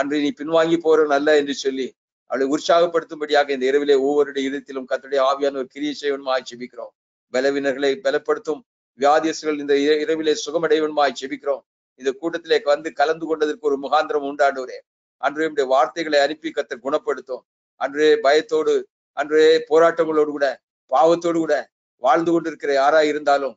அன்று நீ பின்வாங்கி போற நல்ல என்று சொல்லி அவளை உற்சாகப்படுத்தும்படியாக இந்த இரவிலே ஒவ்வொருடைய இதயத்திலும் கத்துடைய ஆவியான ஒரு கிரிய செய்வனுமாய் செபிக்கிறோம் பலவினர்களை பலப்படுத்தும் வியாதியஸ்கள் இந்த இரவிலே சுகமடைவனுமாய் செபிக்கிறோம் இந்த கூட்டத்திலே வந்து கலந்து கொண்டதற்கு ஒரு முகாந்திரம் உண்டாண்டவரே அன்று என்னுடைய வார்த்தைகளை அனுப்பி கத்த குணப்படுத்தும் அன்றே பயத்தோடு அன்றே போராட்டங்களோடு கூட பாவத்தோடு கூட வாழ்ந்து கொண்டிருக்கிற யாரா இருந்தாலும்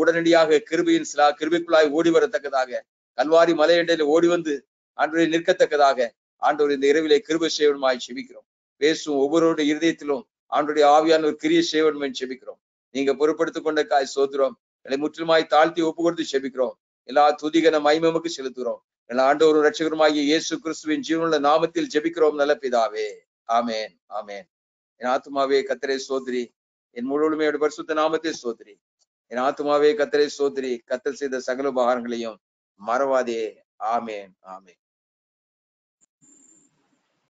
உடனடியாக கிருபியின் சிலா கிருபிக்குழாய் ஓடி வரத்தக்கதாக கல்வாரி மலையண்டையில ஓடி வந்து அன்று நிற்கத்தக்கதாக ஆண்டவர் இந்த இரவிலே கிருப சேவனமாய் செபிக்கிறோம் பேசும் ஒவ்வொருடைய இருதயத்திலும் ஆண்டுடைய ஆவியான ஒரு கிரிய என்று செபிக்கிறோம் நீங்க பொருட்படுத்திக் கொண்ட காய் சோத்துறோம் எங்களை முற்றிலுமாய் தாழ்த்தி ஒப்பு கொடுத்து செபிக்கிறோம் எல்லா துதிகன மைமமுக்கு செலுத்துகிறோம் எல்லா ஆண்டவரும் ரட்சகருமாகிய இயேசு கிறிஸ்துவின் ஜீவனுள்ள நாமத்தில் ஜெபிக்கிறோம் நல்ல பிதாவே ஆமேன் ஆமேன் என் ஆத்மாவே கத்திரை சோதரி என் முழுமையோட பரிசுத்த நாமத்தை சோதரி என் ஆத்மாவே கத்திரை சோதரி கத்தல் செய்த சகல உபகாரங்களையும் மறவாதே ஆமேன் ஆமேன்